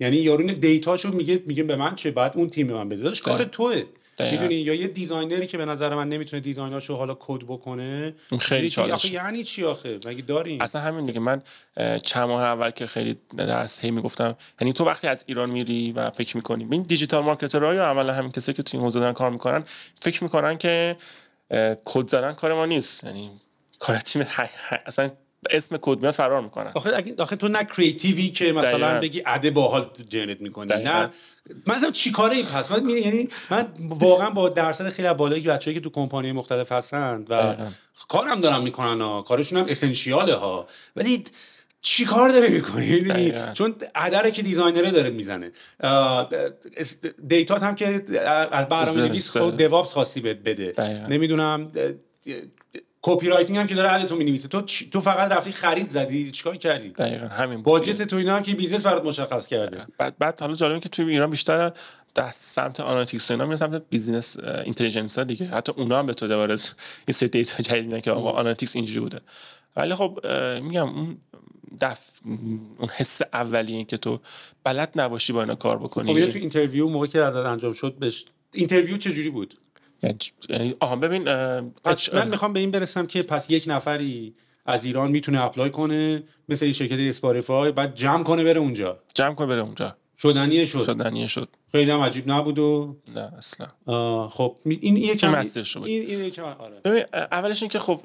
یعنی یارون دیتاشو میگه میگه به من چه بعد اون تیم من بده کار توه آره. میدونی یا یه دیزاینری که به نظر من نمیتونه دیزایناشو حالا کد بکنه خیلی چالش یعنی چی آخه مگه داریم اصلا همین دیگه من چند ماه اول که خیلی درس هی میگفتم یعنی تو وقتی از ایران میری و فکر میکنی ببین دیجیتال مارکترا یا عملا همین کسی که تو این حوزه دارن کار میکنن فکر میکنن که کد زدن کار ما نیست یعنی کار تیم اصلا اسم کد میاد فرار میکنه. آخه تو نه کریتیوی که مثلا بگی عده باحال جنریت میکنی نه نه مثلا چیکاره این پس من یعنی من واقعا با درصد خیلی بالایی که بچه‌ای که تو کمپانی مختلف هستند و کارم دارم میکنن ها کارشون هم اسنشیاله ها ولی چی کار داره میکنی چون عدره که دیزاینره داره میزنه دیتات هم که از برنامه نویس دیوابس خب، خواستی بده نمیدونم کپی رایتینگ هم که داره می مینویسه تو چ... تو فقط رفتی خرید زدی چیکار کردی دقیقاً همین باجت تو اینا هم که بیزنس برات مشخص کرده بعد بعد حالا جالبه که تو ایران بیشتر در سمت آنالیتیکس اینا میاد سمت بیزینس اینتلیجنس ها دیگه حتی اونا هم به تو دوباره این سه دیتا جدید میدن که آقا آنالیتیکس اینجوری بوده ولی خب میگم اون دف اون حس اولیه که تو بلد نباشی با اینا کار بکنی خب تو اینترویو موقعی که ازت انجام شد بهش اینترویو چه جوری بود یعنی یعنی- آها ببین من میخوام به این برسم که پس یک نفری از ایران میتونه اپلای کنه مثل این شرکت اسپاریفای بعد جمع کنه بره اونجا جمع کنه بره اونجا شدنیه شد شدنیه شد خیلی هم عجیب نبود و نه اصلا خب این کم این این کم آره ببین اولش اینکه خب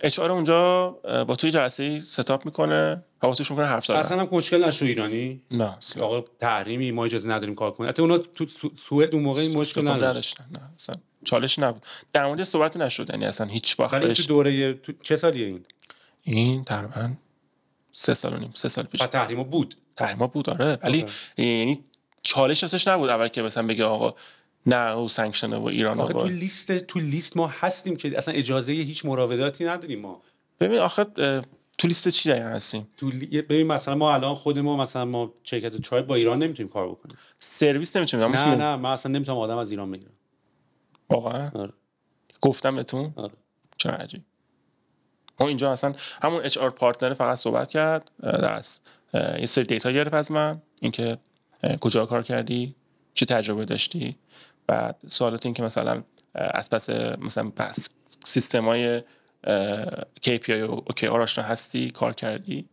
اچ آر اونجا با توی جلسه ستاپ میکنه حواسش میکنه حرف زدن اصلا هم مشکل نشو ایرانی نه اصلا آقا تحریمی ما اجازه نداریم کار کنیم حتی اونا تو سوئد اون موقع مشکل خب نداشتن نه اصلا چالش نبود در مورد صحبت نشد یعنی اصلا هیچ وقت بهش تو دوره تو چه سالیه این این تقریبا سه سال و نیم سه سال پیش تحریم بود تحریما بود آره ولی یعنی چالش اساس نبود اول که مثلا بگه آقا نه او سانکشن و ایران آقا تو لیست تو لیست ما هستیم که اصلا اجازه هیچ مراوداتی نداریم ما ببین آخه تو لیست چی دقیقا هستیم تو لی... ببین مثلا ما الان خود ما مثلا ما شرکت چای با ایران نمیتونیم کار بکنیم سرویس نمیتونیم نه نه من اصلا نمیتونم آدم از ایران بگیرم واقعا آره. گفتم بهتون آره. چه عجیب ما اینجا اصلا همون اچ آر پارتنر فقط صحبت کرد از یه سری دیتا گرفت از من اینکه کجا کار کردی چه تجربه داشتی بعد سوالات این که مثلا از پس مثلا پس سیستم های KPI و OKR آشنا هستی کار کردی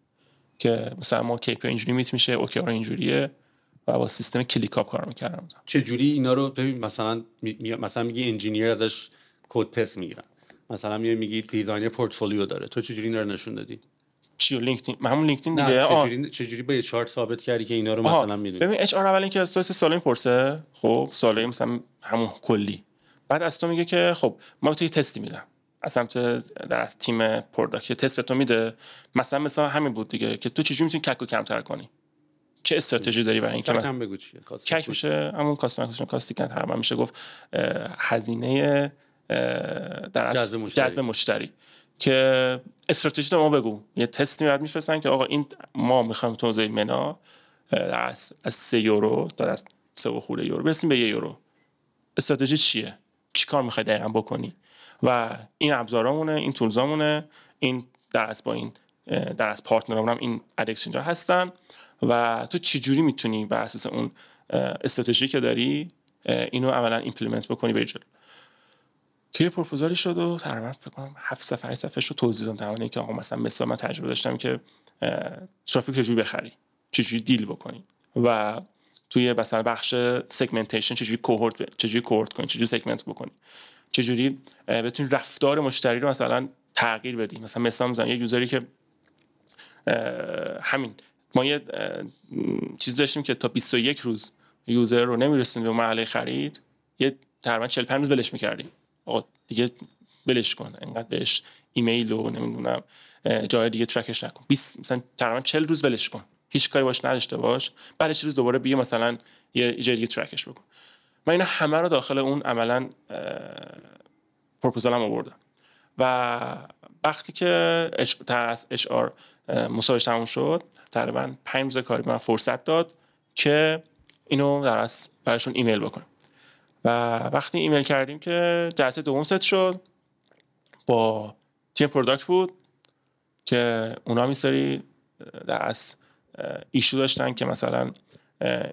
که مثلا ما KPI اینجوری میت میشه OKR اینجوریه و با سیستم کلیک کار میکردم چه جوری اینا رو ببین مثلا می... مثلا میگی انجینیر ازش کد تست میگیرن مثلا میگی میگی دیزاینر پورتفولیو داره تو چجوری اینا رو نشون دادی چیو لینکدین همون لینکدین دیگه چجوری چجوری یه چارت ثابت کردی که اینا رو مثلا میدونی ببین اچ آر اول اینکه از تو سه سال میپرسه خب سال مثلا همون کلی بعد از تو میگه که خب ما تو یه تستی میدم از سمت در از تیم پروداکت تست به تو میده مثلا مثلا همین بود دیگه که تو چجوری میتونی ککو کمتر کنی چه استراتژی داری برای اینکه من بگو چیه کک میشه همون کاستمر اکوزیشن کاستی هر من میشه گفت هزینه در جذب مشتری. جذب مشتری که استراتژی ما بگو یه تست میاد میفرستن که آقا این ما میخوایم تو حوزه منا از از 3 یورو تا از 3 و خورده یورو برسیم به 1 یورو استراتژی چیه چیکار میخوای دقیقا بکنی و این ابزارامونه این تولزامونه این در از با این در از پارتنرامون هم این ادکشن هستن و تو چجوری میتونی بر اساس اون استراتژی که داری اینو اولا ایمپلیمنت بکنی به جلو که پروپوزالی شد و تقریبا فکر کنم هفت صفحه صفحه رو توضیح دادم تمام که آقا مثلا مثلا من تجربه داشتم که ترافیک چجوری بخری چجوری دیل بکنی و توی مثلا بخش سگمنتیشن چجوری کوهورت چجوری کوهورت کنی چجوری سگمنت بکنی چجوری بتونی رفتار مشتری رو مثلا تغییر بدی مثلا مثلا میزنم یه یوزری که همین ما یه چیز داشتیم که تا 21 روز یوزر رو نمیرسیم به محله خرید یه تقریبا 45 روز ولش میکردیم آقا دیگه ولش کن انقدر بهش ایمیل و نمیدونم جای دیگه ترکش نکن 20 مثلا تقریبا 40 روز ولش کن هیچ کاری باش نداشته باش بعد چه روز دوباره بیه مثلا یه جای دیگه ترکش بکن من اینا همه رو داخل اون عملا پروپوزالم آوردم و وقتی که اچ آر مصاحبهش تموم شد تقریبا 5 روز کاری من فرصت داد که اینو در از براشون ایمیل بکنم و وقتی ایمیل کردیم که جلسه دوم ست شد با تیم پروداکت بود که اونا میسری در از ایشو داشتن که مثلا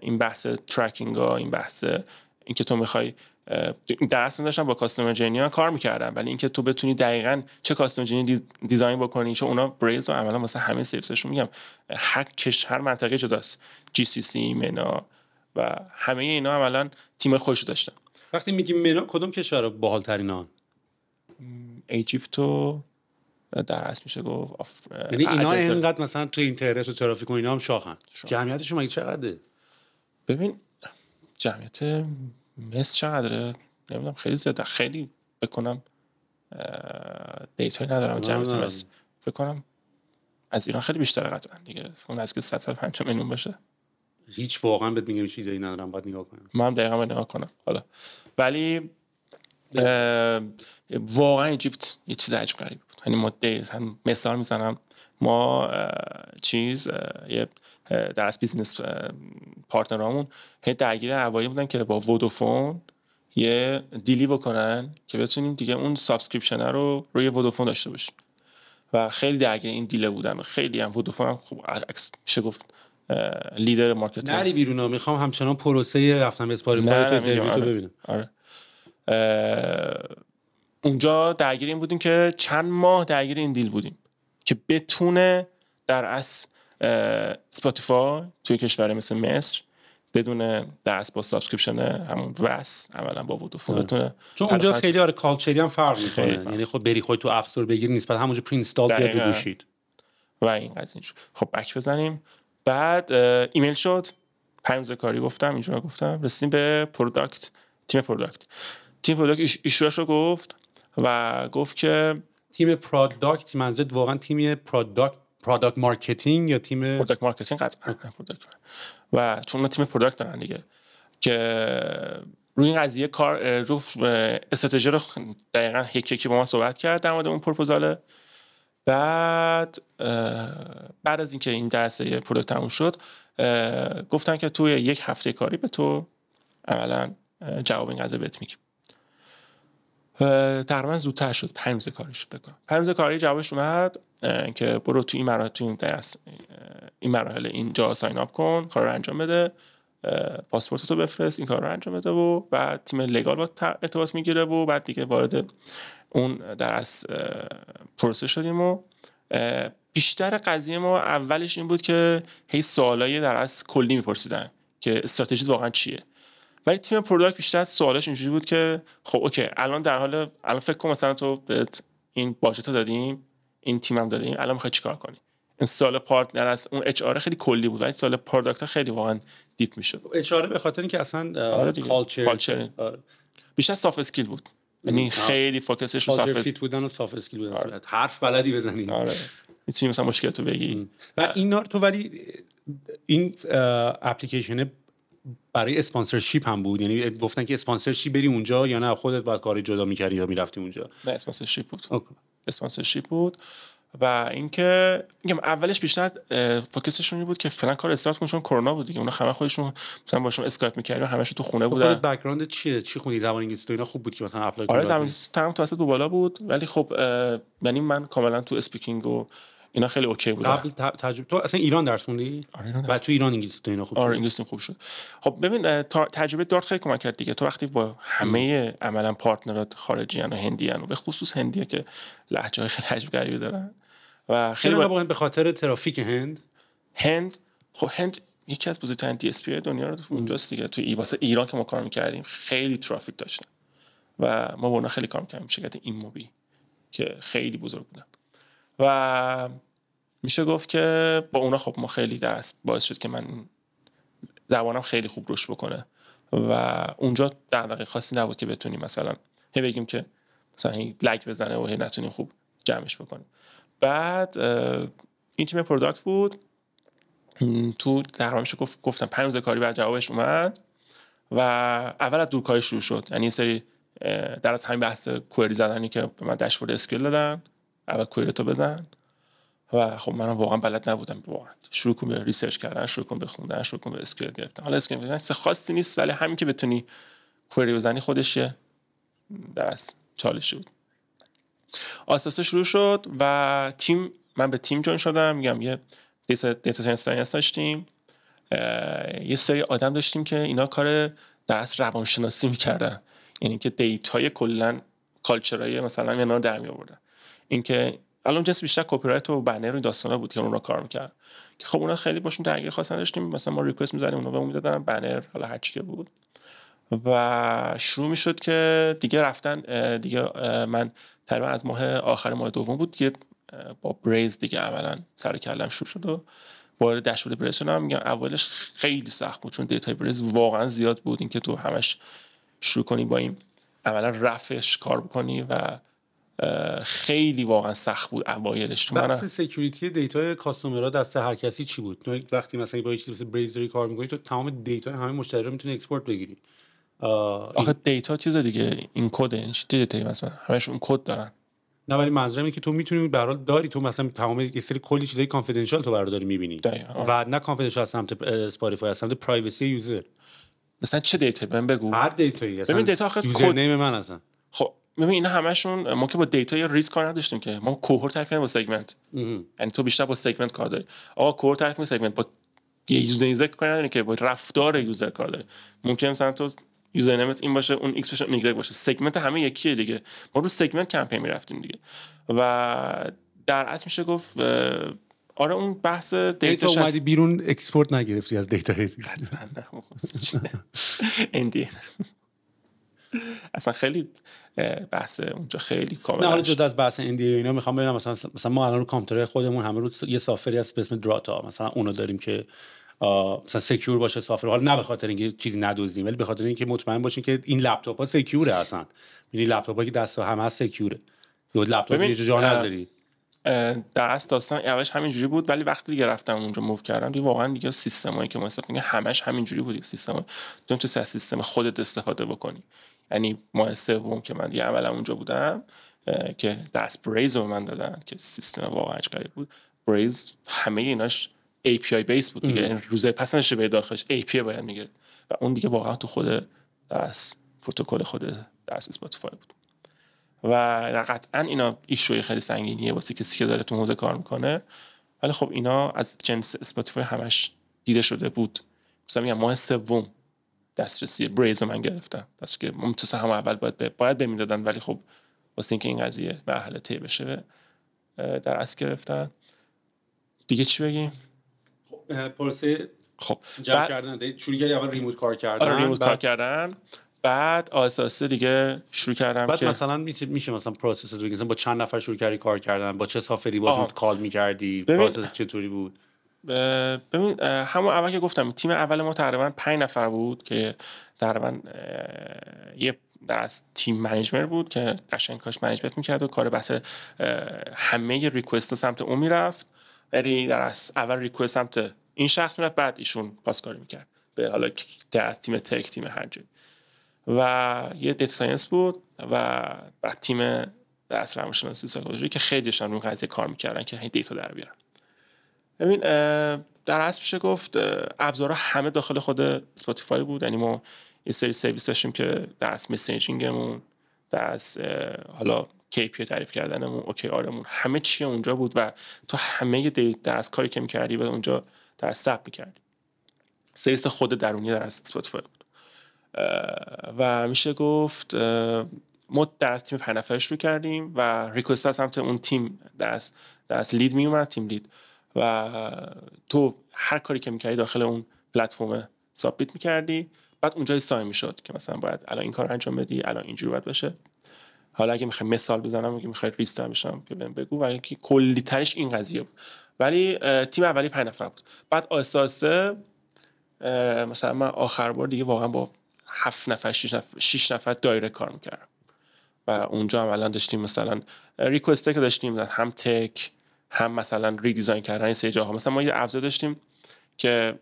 این بحث ترکینگ ها این بحث اینکه تو میخوای در اصل داشتم با کاستوم جنیا کار میکردم ولی اینکه تو بتونی دقیقا چه کاستوم جنی دیزاین بکنی چه اونا بریز و عملا واسه همه سیفسش میگم هر کش هر منطقه جداست جی سی سی منا و همه اینا عملا تیم خوش داشتن وقتی میگیم منا کدوم کشور باحال ترین آن ایجیپت و در اصل میشه گفت آف... یعنی اینا اینقدر مثلا تو اینترنت و ترافیک و اینا هم شاخن جمعیتشون مگه چقدره ببین جمعیت مثل چقدره نمیدونم خیلی زیاده خیلی بکنم دیتایی ندارم آره. جمعیت مس بکنم از ایران خیلی بیشتر قطعا دیگه اون از که 150 میلیون باشه هیچ واقعا بهت میگم چیزی ندارم باید نگاه کنم من دقیقا باید نگاه کنم حالا ولی واقعا ایجیپت یه چیز عجب قریب بود یعنی ما هم مثال میزنم ما چیز یه در از بیزنس پارتنرامون هی درگیر هوایی بودن که با وودافون یه دیلی بکنن که بتونیم دیگه اون سابسکریپشن رو روی وودافون داشته باشیم و خیلی درگیر این دیله بودم خیلی هم ودوفون هم خوب گفت لیدر مارکت نری ها میخوام همچنان پروسه رفتن به اسپاتیفای تو تو آره. ببینم آره. اونجا درگیر این بودیم که چند ماه درگیر این دیل بودیم که بتونه در اصل سپاتیفای توی کشور مثل مصر بدون دست با سابسکریپشن همون وس اولا با فونتونه آره. چون اونجا خیلی آره کالچری هم فرق میکنه یعنی خب بری خود تو اپ بگیری نیست بعد همونجا پرینستال استال بیاد بگوشید و این قضیه خب بک بزنیم بعد ایمیل شد پنج کاری گفتم اینجا گفتم رسیدیم به پروداکت تیم پروداکت تیم پروداکت ایشوش رو گفت و گفت که تیم پروداکت منظورت واقعا تیم پروداکت پروداکت مارکتینگ یا تیم پروداکت مارکتینگ قطعا و چون تیم پروداکت دارن دیگه که روی این قضیه کار رو استراتژی رو دقیقا یکی یکی با ما صحبت کرد در مورد اون پروپوزال بعد بعد از اینکه این درسه پروداکت تموم شد گفتن که توی یک هفته کاری به تو عملا جواب این قضیه بهت میگیم تقریبا زودتر شد پنج روز کاری شد بکنم پنج روز کاری جوابش اومد که برو تو این مراحل تو این این مراحل اینجا ساین اپ کن کار رو انجام بده پاسپورت رو بفرست این کار رو انجام بده و بعد تیم لگال با ارتباط میگیره و بعد دیگه وارد اون در از پروسه شدیم و بیشتر قضیه ما اولش این بود که هی سوالای در از کلی میپرسیدن که استراتژی واقعا چیه ولی تیم پروداکت بیشتر سوالش اینجوری بود که خب اوکی الان در حال الان فکر کن مثلا تو بهت این باجت رو دادیم این تیمم داده این الان میخوای چیکار کنی این سال پارتنر از اون اچ خیلی کلی بود ولی سال پروداکت خیلی واقعا دیپ میشد اچ به خاطر اینکه اصلا آره کالچر کالچر آره. بیشتر سافت اسکیل بود یعنی, یعنی خیلی فوکسش رو سافت بودن و سافت اسکیل بودن آره. حرف بلدی بزنی آره. میتونی مثلا مشکل تو بگی و اینا تو ولی این اپلیکیشن برای اسپانسرشیپ هم بود یعنی گفتن که اسپانسرشیپ بری اونجا یا نه خودت باید کار جدا میکردی یا میرفتی اونجا نه اسپانسرشیپ بود اوکی. اسپانسرشیپ بود و اینکه میگم اولش بیشتر فوکسشون این بود که فعلا کار استارت کنن چون کرونا بود دیگه اونا همه خودشون مثلا باشون اسکایپ میکردن همشون تو خونه خب، بودن خودت بک‌گراند چیه چی خونی؟ زبان انگلیسی تو اینا خوب بود که مثلا اپلای آره زبان انگلیسی تمام تو بالا بود ولی خب یعنی من کاملا تو اسپیکینگ و اینا خیلی اوکی بود قبل تجربه تو اصلا ایران درس خوندی آره تو ایران انگلیسی تو اینا خوب آره انگلیسی خوب شد خب ببین تجربه دارت خیلی کمک کرد دیگه تو وقتی با همه عملا پارتنرات خارجی و هندی و به خصوص هندی که لهجه های خیلی عجیب غریبی دارن و خیلی با... به خاطر ترافیک هند هند خب هند یکی از بزرگترین دی دنیا رو اونجاست دیگه تو ای واسه ایران که ما کار کردیم خیلی ترافیک داشتن و ما با خیلی کار کردیم شرکت این موبی که خیلی بزرگ بودن و میشه گفت که با اونا خب ما خیلی درس باعث شد که من زبانم خیلی خوب رشد بکنه و اونجا در دقیق خاصی نبود که بتونیم مثلا هی بگیم که مثلا هی لگ بزنه و هی نتونیم خوب جمعش بکنیم بعد این تیم پروداکت بود تو در گفت گفتم پنج روز کاری بعد جوابش اومد و اول از دورکاری شروع شد یعنی این سری در از همین بحث کوئری زدنی که به من داشبورد اسکیل دادن اول کوریتو بزن و خب منم واقعا بلد نبودم واقعا شروع کن به ریسرچ کردن شروع کن به خوندن شروع کن به اسکیل گرفتن حالا اسکیل گرفتن خاصی نیست ولی همین که بتونی کوری بزنی خودش یه درس چالشی بود آساسه شروع شد و تیم من به تیم جون شدم میگم یه دیتا دیتا ساینس داشتیم یه سری آدم داشتیم که اینا کار درس روانشناسی میکردن یعنی که دیتای کلا کالچرای مثلا اینا در می آوردن اینکه الان جس بیشتر کپی رایت و بنر و داستانا بود که اون رو کار میکرد که خب اونا خیلی باشون درگیر خواستن داشتیم مثلا ما ریکوست میزنیم اونا بهمون میدادن بنر حالا هر که بود و شروع میشد که دیگه رفتن دیگه من تقریبا از ماه آخر ماه دوم بود که با بریز دیگه عملا سر کلم شروع شد و وارد داشبورد بریز شدم میگم اولش خیلی سخت بود چون دیتا بریز واقعا زیاد بود اینکه تو همش شروع کنی با این اولا رفش کار بکنی و خیلی واقعا سخت بود اوایلش تو من سکیوریتی دیتا کاستومرها دست هر کسی چی بود وقتی مثلا با چیزی مثل بریز کار میکنی تو تمام دیتا همه مشتری رو میتونی اکسپورت بگیری آخه دیتا چیز دیگه این کد دیتا مثلا اون کد دارن نه ولی منظورم اینه که تو میتونی به داری تو مثلا تمام یه سری کلی چیزای کانفیدنشال تو برات داری میبینی آره. و نه کانفیدنشال از سمت اسپاتیفای از سمت پرایوسی یوزر مثلا چه دیتا من بگو هر دیتایی دیتا خود نیم من اصلا خب ببین اینا همشون ما که با دیتا ریسک کار نداشتیم که ما کوهورت تعریف با سگمنت یعنی تو بیشتر با سگمنت کار داری آقا کوهورت تعریف می سگمنت با یه یوزر یوزر کار نداری که با رفتار یوزر کار داری ممکن مثلا تو یوزر نیمت این باشه اون ایکس باشه اون ایگرگ باشه سگمنت همه یکیه دیگه ما رو سگمنت کمپین میرفتیم دیگه و در اصل میشه گفت آره اون بحث دیتا اومدی بیرون اکسپورت نگرفتی از دیتا اصلا خیلی بحث اونجا خیلی کامل نه جدا از بحث اندی و اینا میخوام ببینم مثلا مثلا ما الان رو کامپیوتر خودمون همه روز یه سافری هست به اسم دراتا مثلا اونو داریم که مثلا سکیور باشه سافر حالا نه به خاطر اینکه چیزی ندوزیم ولی به خاطر اینکه مطمئن باشین که این لپتاپ ها سکیوره اصلا یعنی لپتاپ هایی که دست هم هست سکیوره یه لپتاپ یه جا نذاری در اصل داستان اولش همینجوری بود ولی وقتی دیگه رفتم اونجا موو کردم دیگه واقعا دیگه سیستمایی که ما استفاده همش همینجوری بود سیستم تو چه سیستم خودت استفاده بکنی یعنی ماه سوم که من دیگه عملا اونجا بودم که دست بریز رو من دادن که سیستم واقعا عجیبی بود بریز همه ایناش ای پی آی بیس بود دیگه یعنی روزه پس به داخلش API باید میگه و اون دیگه واقعا تو خود دست پروتکل خود دست اسپاتیفای بود و قطعا اینا ایشوی خیلی سنگینیه واسه کسی که داره تو حوزه کار میکنه ولی خب اینا از جنس اسپاتیفای همش دیده شده بود مثلا میگم ماه دسترسی بریز رو من گرفتم پس که ممتوسه هم اول باید به باید بمیدادن ولی خب واسه اینکه این قضیه مرحله طی بشه در اصل گرفتن دیگه چی بگیم خب، پرسه خب جمع کردن یعنی شروع کردی اول ریموت کار آره، کردن آره ریموت بعد... کار کردن بعد آساسه دیگه شروع کردم بعد که مثلا میشه مثلا پروسس رو با چند نفر شروع کردی کار کردن با چه سافری باشون کال میکردی پروسس چطوری بود ببین همون اول که گفتم تیم اول ما تقریبا پنج نفر بود که تقریبا یه از تیم منیجمنت بود که قشنگ کاش منیجمنت میکرد و کار بحث همه ریکوست سمت اون میرفت ولی در از اول ریکوست سمت این شخص میرفت بعد ایشون پاسکاری میکرد به حالا از تیم تک تیم هر و یه دیتا ساینس بود و بعد تیم در روانشناسی سایکولوژی که خیلیشان روی قضیه کار میکردن که دیتا در بیارن ببین در اصل میشه گفت ابزارها همه داخل خود اسپاتیفای بود یعنی ما یه سری سرویس داشتیم که در اصل مسنجینگمون در حالا پی تعریف کردنمون اوکی آرمون همه چی اونجا بود و تو همه در اصل کاری که میکردی و اونجا در ثبت میکردی سرویس خود درونی در اسپاتیفای بود و میشه گفت ما در تیم پنفرش رو کردیم و ریکوست از سمت اون تیم در اصل لید میومد تیم لید و تو هر کاری که میکردی داخل اون پلتفرم سابمیت میکردی بعد اونجا سایم میشد که مثلا باید الان این کار انجام بدی الان اینجوری باید بشه حالا اگه میخوای مثال بزنم اگه میخوای ریستر بشم بگو و اینکه کلی ترش این قضیه بود ولی تیم اولی پنج نفر بود بعد آساسه مثلا من آخر بار دیگه واقعا با هفت نفر شیش نفر, شیش نفر دایره کار میکردم و اونجا هم الان داشتیم مثلا ریکوسته که داشتیم هم تک هم مثلا ریدیزاین کردن این سه جاها مثلا ما یه ابزار داشتیم که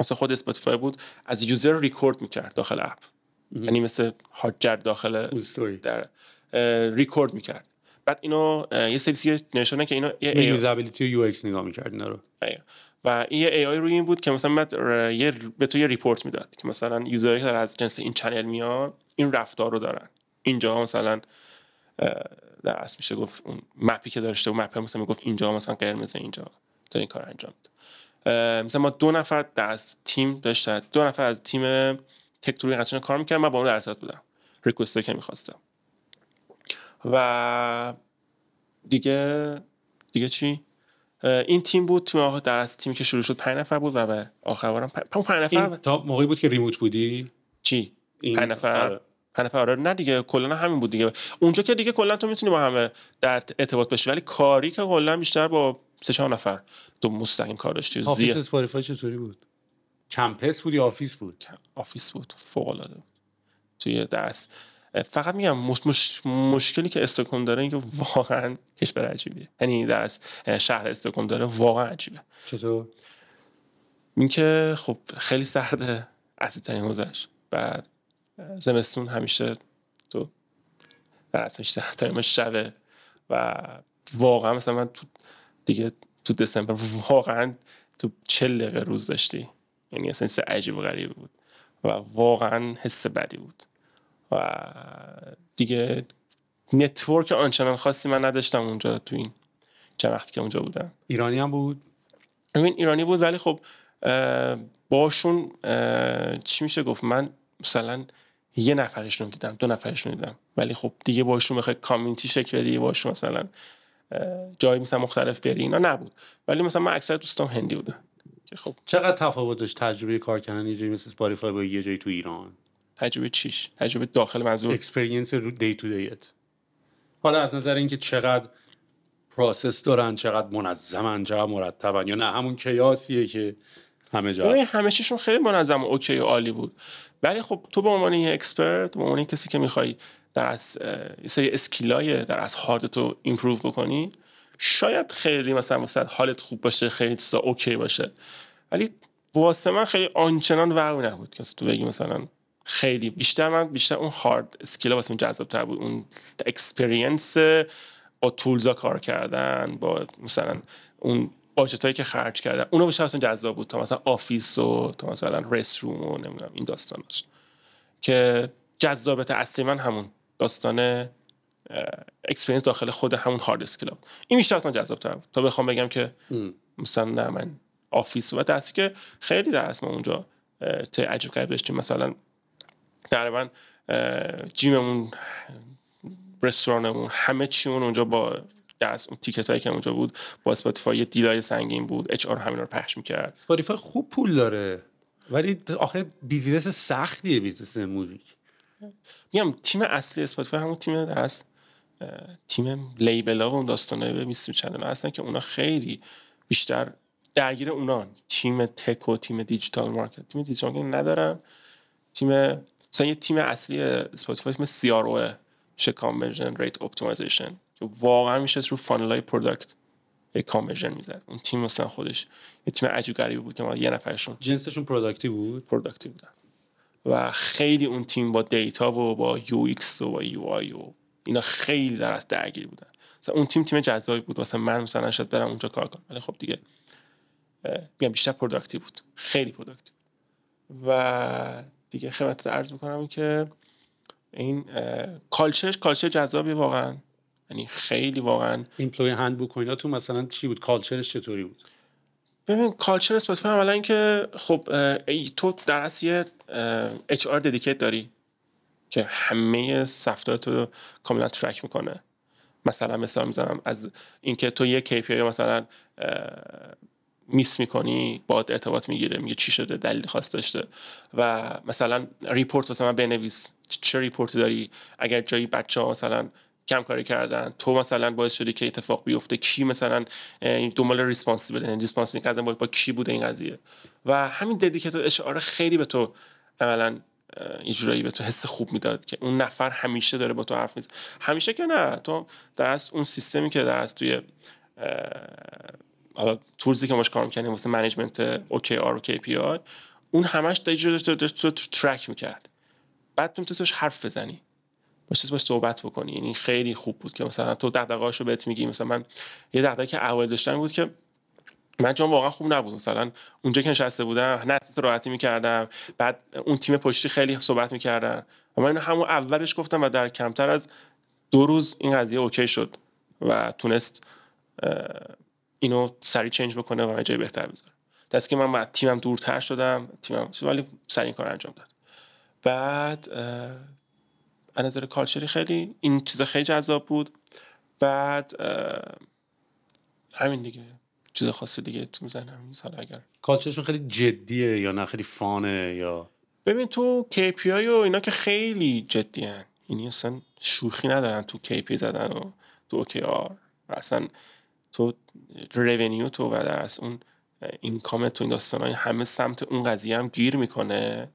مثلا خود اسپاتیفای بود از یوزر ریکورد میکرد داخل اپ یعنی مثل هاجر داخل در ریکورد میکرد بعد اینو یه سرویسی نشونه که اینو یه یوزابیلیتی یو ایکس نگاه میکرد اینا رو آره. و این یه ای آی روی این بود که مثلا بعد یه به تو یه ریپورت میداد که مثلا یوزرهایی که از جنس این چنل میان این رفتار رو دارن اینجا مثلا در اصل میشه گفت اون مپی که داشته و مپ مثلا میگفت اینجا مثلا قرمز اینجا داری این کار انجام میده مثلا ما دو نفر در از تیم داشته، دو نفر از تیم تکتوری قشنگ کار میکردن من با اون در بودم ریکوست که میخواستم و دیگه دیگه چی این تیم بود تیم آقا در از تیمی که شروع شد پنج نفر بود و به آخر بارم پنج نفر تا موقعی بود که ریموت بودی چی پنج نفر آره. پنپه آره نه دیگه کلا همین بود دیگه اونجا که دیگه کلا تو میتونی با همه در ارتباط بشی ولی کاری که کلا بیشتر با سه چهار نفر تو مستقیم کار داشتی آفیس اسپاتیفای چطوری بود کمپس بود یا آفیس بود آفیس بود فوق العاده توی دست فقط میگم مش... مشکلی که استکون داره اینکه واقعا کشور عجیبیه یعنی دست شهر استکون داره واقعا عجیبه چطور اینکه خب خیلی سرده اصلی حوزش بعد زمستون همیشه تو در اصل شبه و واقعا مثلا من تو دیگه تو دسامبر واقعا تو چل دقیقه روز داشتی یعنی اصلا عجیب و غریب بود و واقعا حس بدی بود و دیگه نتورک آنچنان خاصی من نداشتم اونجا تو این چند وقتی که اونجا بودم ایرانی هم بود این ایرانی بود ولی خب باشون چی میشه گفت من مثلا یه نفرشون دیدم دو نفرشون دیدم ولی خب دیگه باشون بخوای کامیونیتی شکل بدی باشون مثلا جایی مثلا مختلف بری اینا نبود ولی مثلا من اکثر دوستام هندی بودن که خب چقدر تفاوت داشت تجربه کار کردن یه جایی مثل اسپاتیفای با یه جایی تو ایران تجربه چیش تجربه داخل منظور اکسپریانس رو دی تو دیت حالا از نظر اینکه چقدر پروسس دارن چقدر منظمن چقدر مرتبن یا نه همون کیاسیه که همه جا همه چیشون خیلی منظم و اوکی و عالی بود ولی بله، خب تو به عنوان یه اکسپرت به عنوان کسی که میخوای در از سری اسکیلای در از هارد تو ایمپروو بکنی شاید خیلی مثلا مثلا حالت خوب باشه خیلی چیزا اوکی باشه ولی واسه من خیلی آنچنان وقعی نبود که تو بگی مثلا خیلی بیشتر من بیشتر اون هارد اسکیلا واسه من جذاب تر بود اون اکسپریانس با تولزا کار کردن با مثلا اون باجت هایی که خرج کردن اونو بشه اصلا جذاب بود تا مثلا آفیس و تا مثلا روم و نمیدونم این داستاناش که جذابیت اصلی من همون داستان اکسپرینس داخل خود همون هارد این بیشتر اصلا جذاب تر بود تا بخوام بگم که مثلا نه من آفیس و دستی که خیلی در اونجا ته عجب کرد داشتیم مثلا تقریبا جیممون رستورانمون همه چیمون اونجا با از اون تیکت هایی که اونجا بود با اسپاتیفای دیلای سنگین بود اچ آر همین رو پخش میکرد اسپاتیفای خوب پول داره ولی آخه بیزینس سختیه بیزینس موزیک میگم تیم اصلی اسپاتیفای همون تیم از تیم لیبل ها و اون داستانه به میستیم چنل هستن که اونا خیلی بیشتر درگیر اونان تیم تک و تیم دیجیتال مارکت تیم دیجیتال ندارم تیم مثلا یه تیم اصلی اسپاتیفای تیم سی آر او ریت اپتیمایزیشن واقعا میشست رو های پروداکت کانورژن میزد اون تیم مثلا خودش یه تیم عجیب غریبی بود که ما یه نفرشون جنسشون پروداکتی بود پروداکتی بودن و خیلی اون تیم با دیتا و با یو ایکس و با یو آی و اینا خیلی در از درگیر بودن مثلا اون تیم تیم جذابی بود مثلا من مثلا شاید برم اونجا کار کنم ولی خب دیگه میگم بیشتر پروداکتی بود خیلی پروداکتی و دیگه خدمت عرض بکنم که این کالچرش کالچر جذابی واقعا یعنی خیلی واقعا ایمپلوی بوک و اینا تو مثلا چی بود کالچرش چطوری بود ببین کالچر اسپاتیفای عملا که خب تو در اصل یه اچ آر ددیکیت داری که همه سفتار تو کاملا ترک میکنه مثلا مثال میزنم از اینکه تو یه KPI مثلا میس میکنی باد ارتباط میگیره میگه چی شده دلیل خاص داشته و مثلا ریپورت واسه من بنویس چه ریپورتی داری اگر جایی بچه ها مثلا کمکاری کردن تو مثلا باعث شدی که اتفاق بیفته کی مثلا دنبال ریسپانسیبل یعنی ریسپانسیبل باید با کی بوده این قضیه و همین ددیکیت اشعار خیلی به تو عملا اینجورایی به تو حس خوب میداد که اون نفر همیشه داره با تو حرف میزنه همیشه که نه تو در اصل اون سیستمی که در اصل توی حالا تورزی که ماش کار میکنیم واسه منیجمنت اوکی آر و پی آر اون همش داشت تو ترک میکرد بعد تو میتونستش حرف بزنی با صحبت بکنی یعنی خیلی خوب بود که مثلا تو دغدغه‌اش رو بهت میگی مثلا من یه دغدغه که اول داشتم بود که من چون واقعا خوب نبود مثلا اونجا که نشسته بودم نه راحتی میکردم بعد اون تیم پشتی خیلی صحبت میکردن و من همون اولش گفتم و در کمتر از دو روز این قضیه اوکی شد و تونست اینو سری چنج بکنه و جای بهتر بذاره دست که من تیمم دورتر شدم تیمم ولی سری کار انجام داد بعد از نظر کالچری خیلی این چیزا خیلی جذاب بود بعد همین دیگه چیز خاصی دیگه تو زن همین سال اگر کالچرشون خیلی جدیه یا نه خیلی فانه یا ببین تو KPI و اینا که خیلی جدی هن یعنی اصلا شوخی ندارن تو KPI زدن و تو آر و اصلا تو ریونیو تو و در از اون اینکام تو این داستان همه سمت اون قضیه هم گیر میکنه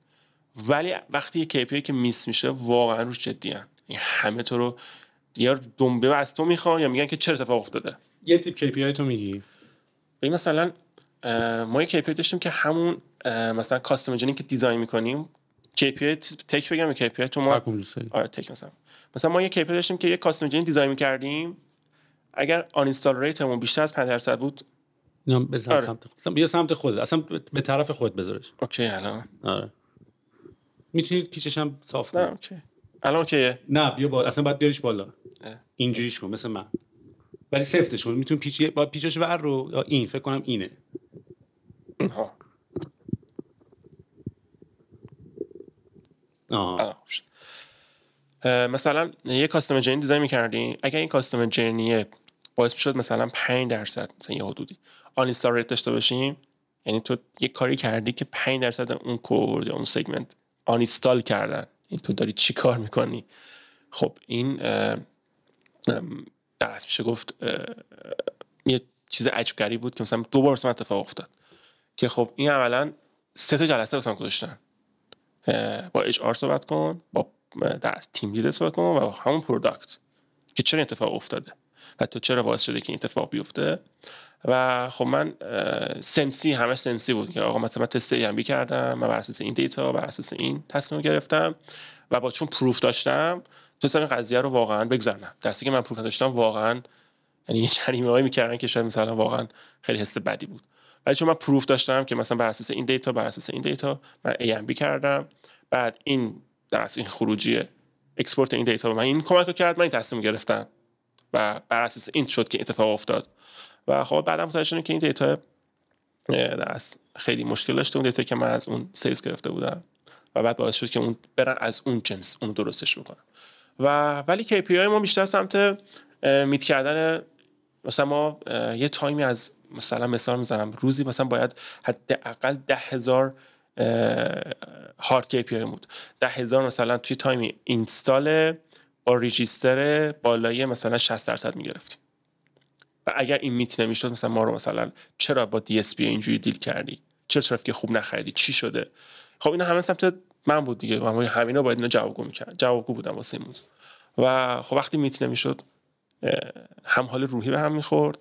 ولی وقتی یه KPI که میس میشه واقعا روش جدی این یعنی همه تو رو یا دنبه از تو میخوان یا میگن که چرا اتفاق افتاده یه تیپ KPI تو میگی این مثلا ما یه KPI داشتیم که همون مثلا کاستوم که دیزاین میکنیم KPI تک بگم KPI تو ما آره تک مثلا مثلا ما یه KPI داشتیم که یه کاستوم انجین دیزاین میکردیم اگر آن اینستال ریتمون بیشتر از 5 درصد بود نه بزن آره. بیا سمت خود اصلا به طرف خود بذارش اوکی الان آره میتونید پیچش هم صاف کنید اوکی. الان اوکیه نه بیا با اصلا باید بیاریش بالا اینجوریش کن مثل من ولی سفتش کن میتون پیچ با پیچش ور رو این فکر کنم اینه ها مثلا یه کاستوم جرنی دیزاین میکردی اگر این کاستوم جرنی باعث شد مثلا 5 درصد مثلا یه حدودی آن ریت داشته باشیم یعنی تو یه کاری کردی که 5 درصد اون کورد یا اون سگمنت آنیستال کردن این تو داری چی کار میکنی خب این در میشه گفت یه چیز عجبگری بود که مثلا دو بار مثلا اتفاق افتاد که خب این عملا سه تا جلسه واسم گذاشتن با اچ آر صحبت کن با دست تیم لید صحبت کن و با همون پروداکت که چرا اتفاق افتاده و چرا باعث شده که این اتفاق بیفته و خب من سنسی همه سنسی بود که آقا مثلا من تست ای کردم من بر اساس این دیتا بر اساس این تصمیم گرفتم و با چون پروف داشتم تو این قضیه رو واقعا بگذرنم دستی که من پروف داشتم واقعا یعنی یه جریمه هایی میکردن که شاید مثلا واقعا خیلی حس بدی بود ولی چون من پروف داشتم که مثلا بر اساس این دیتا بر اساس این دیتا من ای کردم بعد این در این خروجی اکسپورت این دیتا رو من این کمک رو کرد من این تصمیم گرفتم و بر اساس این شد که اتفاق افتاد و خب بعدم متوجه که این دیتا دست خیلی مشکل داشته اون دیتا که من از اون سیلز گرفته بودم و بعد باعث شد که اون برن از اون جنس اون درستش بکنم و ولی KPI ما بیشتر سمت میت کردن مثلا ما یه تایمی از مثلا مثال میزنم روزی مثلا باید حداقل ده هزار هارد KPI بود ده هزار مثلا توی تایمی اینستال با ریجیستر بالایی مثلا 60 درصد میگرفتیم و اگر این میت نمیشد مثلا ما رو مثلا چرا با دی اس پی اینجوری دیل کردی چرا که خوب نخریدی چی شده خب اینا همه سمت من بود دیگه من همینا باید اینا جوابگو میکرد جوابگو بودم واسه این موضوع و خب وقتی میت نمیشد هم حال روحی به هم میخورد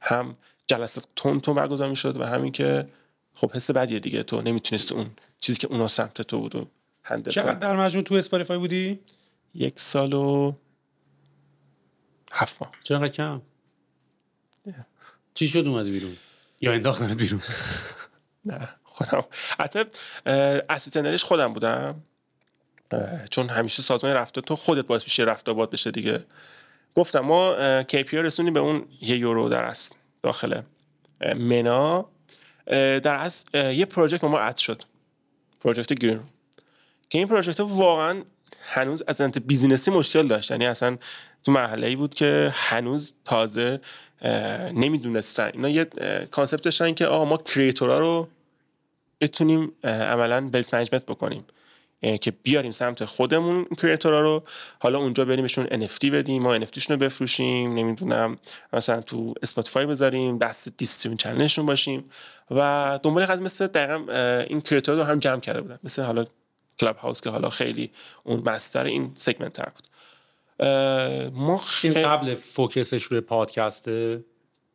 هم جلسات تون تون برگزار میشد و همین که خب حس بدیه دیگه تو نمیتونستی اون چیزی که اونا سمت تو بود و در مجموع تو اسپاتیفای بودی یک سال و هفت ماه چرا کم چی شد اومدی بیرون یا انداخت بیرون نه خودم حتی اسیتنرش خودم بودم چون همیشه سازمان رفته تو خودت باعث میشه رفت باد بشه دیگه گفتم ما KPI رسونیم به اون یه یورو در است داخل منا در از یه پروژکت ما اد شد پروژکت گرین که این پروژکت واقعا هنوز از انت بیزینسی مشکل داشت یعنی اصلا تو مرحله ای بود که هنوز تازه نمیدونستن اینا یه کانسپت داشتن که آقا ما کریتورا رو بتونیم عملا بلز منیجمنت بکنیم که بیاریم سمت خودمون کریتورا رو حالا اونجا بریمشون NFT بدیم ما NFTشون رو بفروشیم نمیدونم مثلا تو اسپاتیفای بذاریم دست دیستریبیوشن چنلشون باشیم و دنبال قضیه مثل این کریتورا رو هم جمع کرده بودن مثل حالا کلاب هاوس که حالا خیلی اون مستر این سگمنت تر بود ما خی... این قبل فوکسش روی پادکسته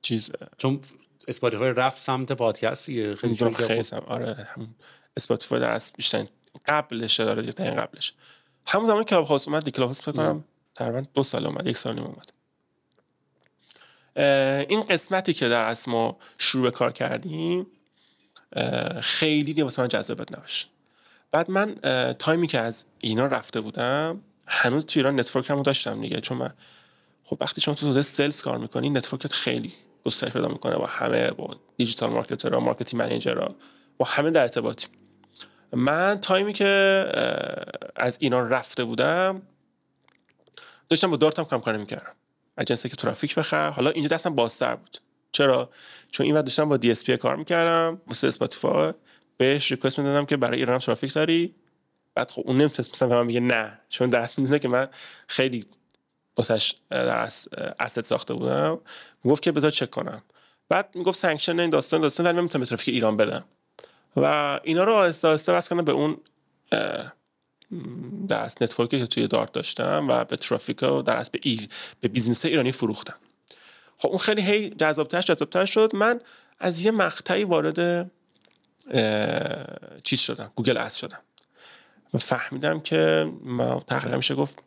چیز چون اسپاتیفای رفت سمت پادکست خیلی خیلی سم. آره اسپاتیفای در اصل بیشتر قبلش داره دیگه قبلش همون زمان کلاب هاوس اومد کلاب هاوس فکر کنم تقریبا دو سال اومد یک سال نیم اومد این قسمتی که در اصل ما شروع به کار کردیم خیلی دیگه واسه من جذابت نباشه بعد من تایمی که از اینا رفته بودم هنوز تو ایران نتورک هم داشتم دیگه چون من خب وقتی شما تو حوزه سلز کار میکنی نتورکت خیلی گسترش پیدا میکنه با همه با دیجیتال مارکترها مارکتینگ منیجرها با همه در ارتباطی من تایمی که از اینا رفته بودم داشتم با دارتم کار میکردم اجنسی که ترافیک بخواه حالا اینجا دستم بازتر بود چرا چون این وقت داشتم با دی اس پی کار میکردم واسه اسپاتیفای بهش ریکوست میدادم که برای ایران ترافیک داری بعد خب اون نمیتونست مثلا به من میگه نه چون دست میدونه که من خیلی واسش اسد ساخته بودم میگفت که بذار چک کنم بعد میگفت سانکشن این داستان داستان ولی نمیتونم به ترافیک ایران بدم و اینا رو آهسته آهسته بس به اون دست از که توی دارت داشتم و به ترافیک و در به, ای... به بیزنس ایرانی فروختم خب اون خیلی هی جذابترش جذابتر شد من از یه مقطعی وارد چیز شدم گوگل از شدم و فهمیدم که ما تقریبا میشه گفت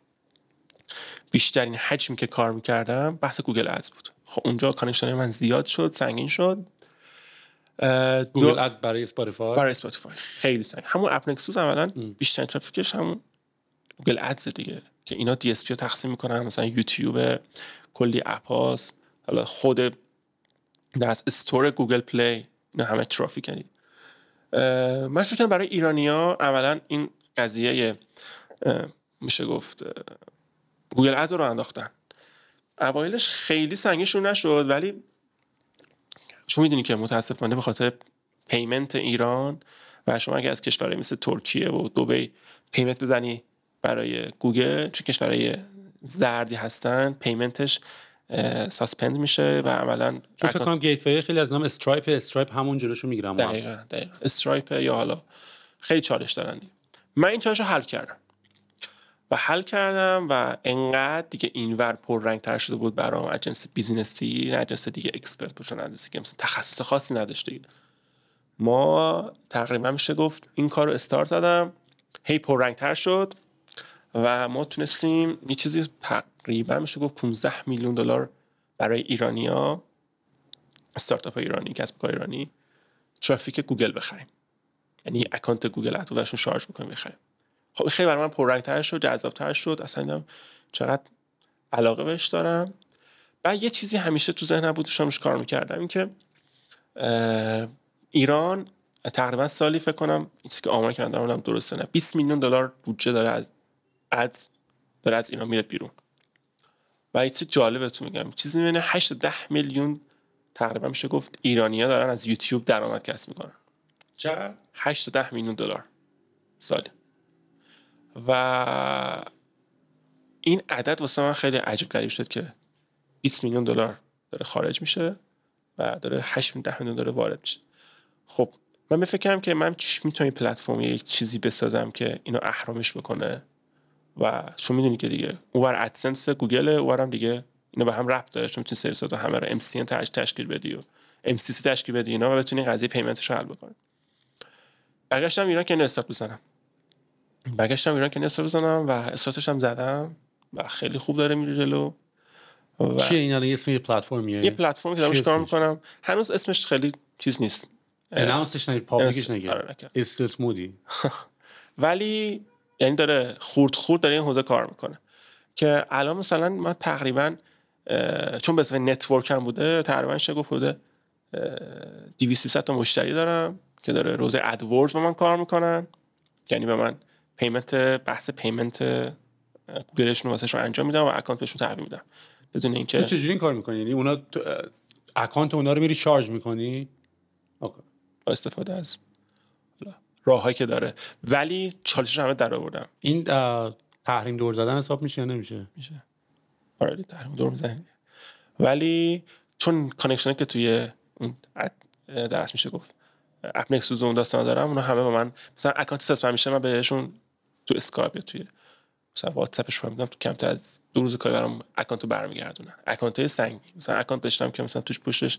بیشترین حجمی که کار میکردم بحث گوگل ادز بود خب اونجا کانکشن من زیاد شد سنگین شد گوگل از برای اسپاتیفای برای اسپاتیفای خیلی سنگ همون اپ نکسوس اولا بیشترین ترافیکش همون گوگل ادز دیگه که اینا دی اس پی رو تقسیم میکنن مثلا یوتیوب کلی اپ حالا خود در از استور گوگل پلی اینا همه ترافیک من برای ایرانیا اولا این قضیه میشه گفت گوگل از رو انداختن اوایلش خیلی سنگیشون نشد ولی شما میدونی که متاسفانه به خاطر پیمنت ایران و شما اگه از کشورهای مثل ترکیه و دوبی پیمنت بزنی برای گوگل چون کشورهای زردی هستن پیمنتش ساسپند میشه و عملا چون فکر کنم گیت‌وی خیلی از نام استرایپ استرایپ همون جلوشو میگیرم دقیقاً دقیقاً استرایپ یا حالا خیلی چالش دارن من این چالش رو حل کردم و حل کردم و انقدر دیگه اینور رنگ تر شده بود برام اجنس بیزینسی نه اجنس دیگه اکسپرت باشه اندیسی که مثلا تخصص خاصی نداشته ما تقریبا میشه گفت این کار رو استار زدم هی رنگ تر شد و ما تونستیم یه چیزی تقریبا میشه گفت 15 میلیون دلار برای ایرانیا استارتاپ ایرانی کسب کار ایرانی ترافیک گوگل بخریم یعنی اکانت گوگل ادوبشون شارژ بکنیم بخریم خب خیلی برای من پررنگتر شد جذابتر شد اصلا چقدر علاقه بهش دارم بعد یه چیزی همیشه تو ذهنم بود شامش کار میکردم که ایران تقریبا سالی فکر کنم چیزی که آمار کردم، درسته نه 20 میلیون دلار بودجه داره از از داره از اینا میره بیرون و یه چیز جالبتون میگم چیزی بین 8 تا 10 میلیون تقریبا میشه گفت ایرانی ها دارن از یوتیوب درآمد کسب میکنن چقدر 8 تا 10 میلیون دلار سال و این عدد واسه من خیلی عجب غریب شد که 20 میلیون دلار داره خارج میشه و داره 8 تا 10 میلیون داره وارد میشه خب من فکرم که من میتونم این پلتفرم یک چیزی بسازم که اینو اهرامش بکنه و شما میدونی که دیگه اونور ادسنس گوگل هم دیگه اینا به هم ربط داره چون میتونی سرویسات همه رو ام سی تشکیل بدی و ام تشکیل بدی اینا و بتونی قضیه پیمنتش رو حل بکنی برگشتم ایران که اینو بزنم برگشتم ایران که نصف بزنم و استارتش هم زدم و خیلی خوب داره میره جلو چیه این الان اسم یه پلتفرمیه یه پلتفرم که دارم کار میکنم هنوز اسمش خیلی چیز نیست اناونسش نگیر پابلیکش نگیر ولی یعنی داره خورد خورد داره این حوزه کار میکنه که الان مثلا ما تقریبا چون به اسم نتورک هم بوده تقریبا شه گفت بوده 200 تا مشتری دارم که داره روز ادورز با من کار میکنن یعنی به من پیمنت بحث پیمنت گوگلشون واسه انجام میدم و اکانت بهشون تحویل میدم بدون اینکه که چجوری این کار میکنی یعنی اونا اکانت اونا رو میری شارژ میکنی با استفاده از راههایی که داره ولی چالشش همه در آوردم این تحریم دور زدن حساب میشه یا نمیشه میشه آره تحریم دور میزنی ولی چون کانکشنی که توی درس میشه گفت اپ سوز اون داستان دارم اونا همه با من مثلا اکانت سس میشه من بهشون تو اسکایپ یا توی مثلا واتساپش میدم تو کمتر از دو روز کاری برام اکانتو برمیگردونن اکانت های سنگی مثلا اکانت داشتم که مثلا توش پشتش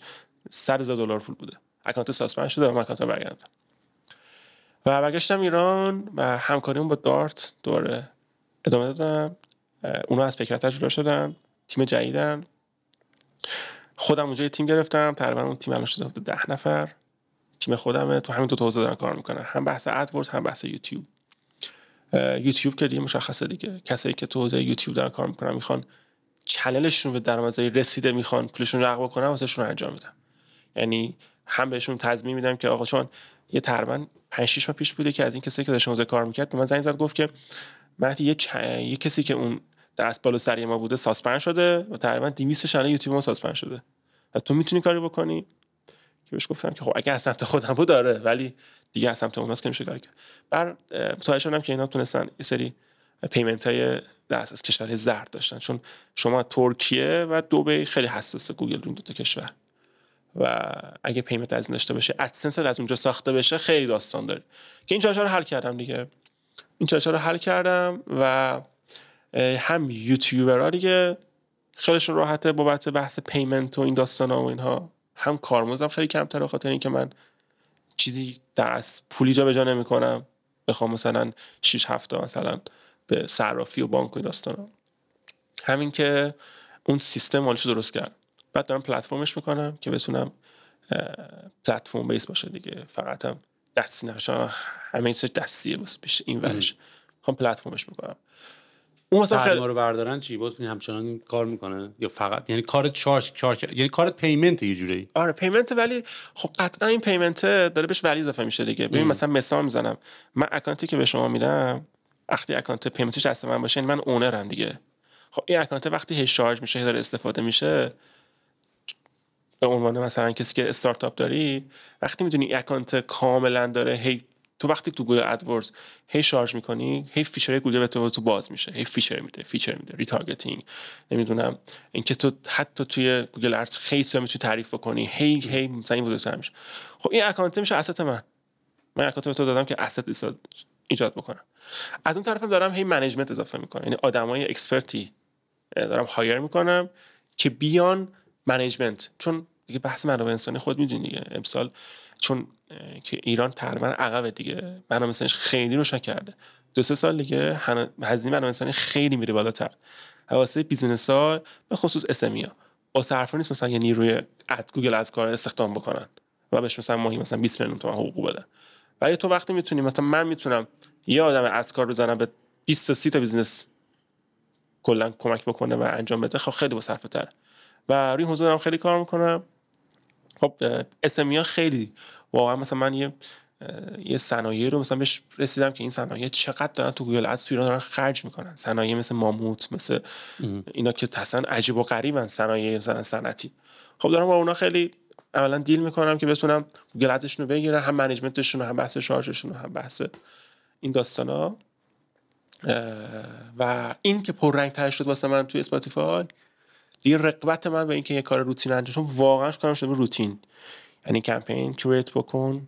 100 هزار دلار پول بوده اکانت ساسپند شده و من اکانتو برگردوندم و برگشتم ایران و همکاریم با دارت دوره ادامه دادم اونو از فکرت جدا شدم تیم جدیدم خودم اونجا تیم گرفتم تقریبا اون تیم الان شده بود ده نفر تیم خودمه تو همین دو حوزه دارن کار میکنن هم بحث ادورد هم بحث یوتیوب یوتیوب که دیگه مشخصه دیگه کسایی که تو یوتیوب دارن کار میکنن میخوان چنلشون به درآمدزایی رسیده میخوان پولشون عقب کنن واسهشون انجام میدم یعنی هم بهشون تضمین میدم که آقا چون یه تقریبا 5 6 ماه پیش بوده که از این کسی که داشت کار میکرد به من زنگ زد گفت که مهدی یه, چ... کسی که اون دست بالا سری ما بوده ساسپن شده و تقریبا 200 شانه یوتیوب ما ساسپن شده و تو میتونی کاری بکنی که بهش گفتم که خب اگه از سمت خودم بود داره ولی دیگه از سمت اوناست که میشه کاری کرد بر سایه شدم که اینا تونستن یه سری پیمنت های دست از کشور زرد داشتن چون شما ترکیه و دبی خیلی حساسه گوگل دو تا کشور و اگه پیمنت از این داشته باشه ادسنس از اونجا ساخته بشه خیلی داستان داره که این چالش رو حل کردم دیگه این چالش رو حل کردم و هم یوتیوبرها دیگه خیلیشون راحته بابت بحث پیمنت و این داستان ها و اینها هم کارموزم خیلی کمتره خاطر اینکه من چیزی در از پولی جا به جا کنم بخوام مثلا 6 هفته مثلا به صرافی و بانک و ها همین که اون سیستم مالش درست کرد بعد دارم پلتفرمش میکنم که بتونم پلتفرم بیس باشه دیگه فقط هم دستی نشان همه این دستیه بس پیش این ورش پلتفرمش میکنم اون مثلا خیلی رو بردارن چی باز همچنان کار میکنه یا فقط یعنی کار چارج چارج یعنی کارت پیمنت یه جوری آره پیمنت ولی خب قطعا این پیمنت داره بهش ولی اضافه میشه دیگه ببین مثلا مثال میزنم من اکانتی که به شما میدم وقتی اکانت پیمنتش دست من باشه یعنی من اونرم دیگه خب این اکانت وقتی هی شارژ میشه داره استفاده میشه به عنوان مثلا کسی که استارتاپ داری وقتی میدونی اکانت کاملا داره هی تو وقتی تو گوگل ادورز هی شارژ میکنی هی فیچر گوگل به تو باز میشه هی فیچر میده فیچر میده ریتارگتینگ نمیدونم اینکه تو حتی توی گوگل ادز خیلی سم تو تعریف بکنی هی هی مثلا این میشه خب این اکانت میشه اسست من من اکانت به تو دادم که اسست ایجاد بکنم از اون طرفم دارم هی منیجمنت اضافه میکنم یعنی آدمای اکسپرتی دارم هایر میکنم که بیان منیجمنت چون دیگه بحث منابع انسانی خود میدونی دیگه امسال چون که ایران تقریبا عقب دیگه منابع انسانیش خیلی روشن کرده دو سه سال دیگه هزینه منابع انسانی خیلی میره بالاتر واسه بیزینس ها به خصوص ام ها با صرفه نیست مثلا یه نیروی ات گوگل از کار استخدام بکنن و بهش مثلا ماهی مثلا 20 میلیون تومان حقوق بدن ولی تو وقتی میتونی مثلا من میتونم یه آدم از کار بزنم به 20 تا 30 تا بیزینس کلا کمک بکنه و انجام بده خب خیلی با صرفه تره و روی حوزه دارم خیلی کار میکنم خب ها خیلی واقعا مثلا من یه یه صنایع رو مثلا بهش رسیدم که این صنایع چقدر دارن تو گوگل از تو ایران دارن خرج میکنن صنایه مثل ماموت مثل اینا که اصلا عجیب و غریبن صنایع مثلا صنعتی خب دارم با اونا خیلی اولا دیل میکنم که بتونم گوگل ازشون رو بگیرم، هم منیجمنتشون هم بحث شارژشون هم بحث این داستانا و این که پررنگ تر شد واسه من توی اسپاتیفای دیگه رقبت من به اینکه یه کار روتین انجام چون واقعا کارم شده روتین یعنی کمپین کریت بکن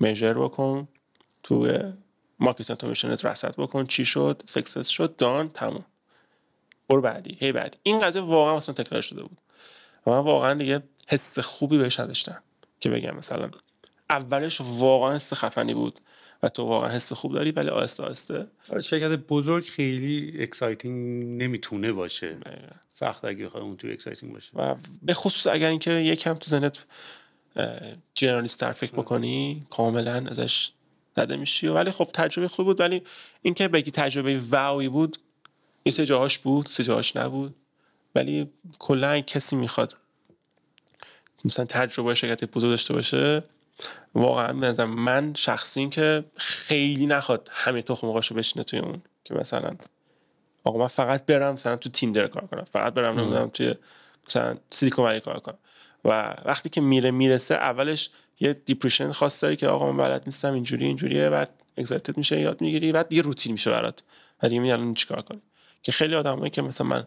میجر بکن تو مارکت اتوماسیونت رصد بکن چی شد سکسس شد دان تموم برو بعدی هی بعدی این قضیه واقعا اصلا تکرار شده بود و من واقعا دیگه حس خوبی بهش نداشتم که بگم مثلا اولش واقعا حس خفنی بود و تو واقعا حس خوب داری ولی آهسته آهسته آره، شرکت بزرگ خیلی اکسایتینگ نمیتونه باشه سخت اگه اون تو اکسایتینگ باشه و به خصوص اگر اینکه یکم تو زنت جنرالیست تر فکر بکنی کاملا ازش زده میشی ولی خب تجربه خوب بود ولی اینکه بگی تجربه واوی بود این سه جاهاش بود سه جاهاش نبود ولی کلا کسی میخواد مثلا تجربه شرکت بزرگ داشته باشه واقعا مثلا من شخصی که خیلی نخواد همه تخم مرغاشو بشینه توی اون که مثلا آقا من فقط برم مثلا تو تیندر کار کنم فقط برم نمیدونم توی مثلا سیلیکون ولی کار کنم و وقتی که میره میرسه اولش یه دیپریشن خاص داری که آقا من بلد نیستم اینجوری اینجوریه بعد اگزایتد میشه یاد میگیری بعد یه روتین میشه برات بعد دیگه چیکار کنی که خیلی آدمایی که مثلا من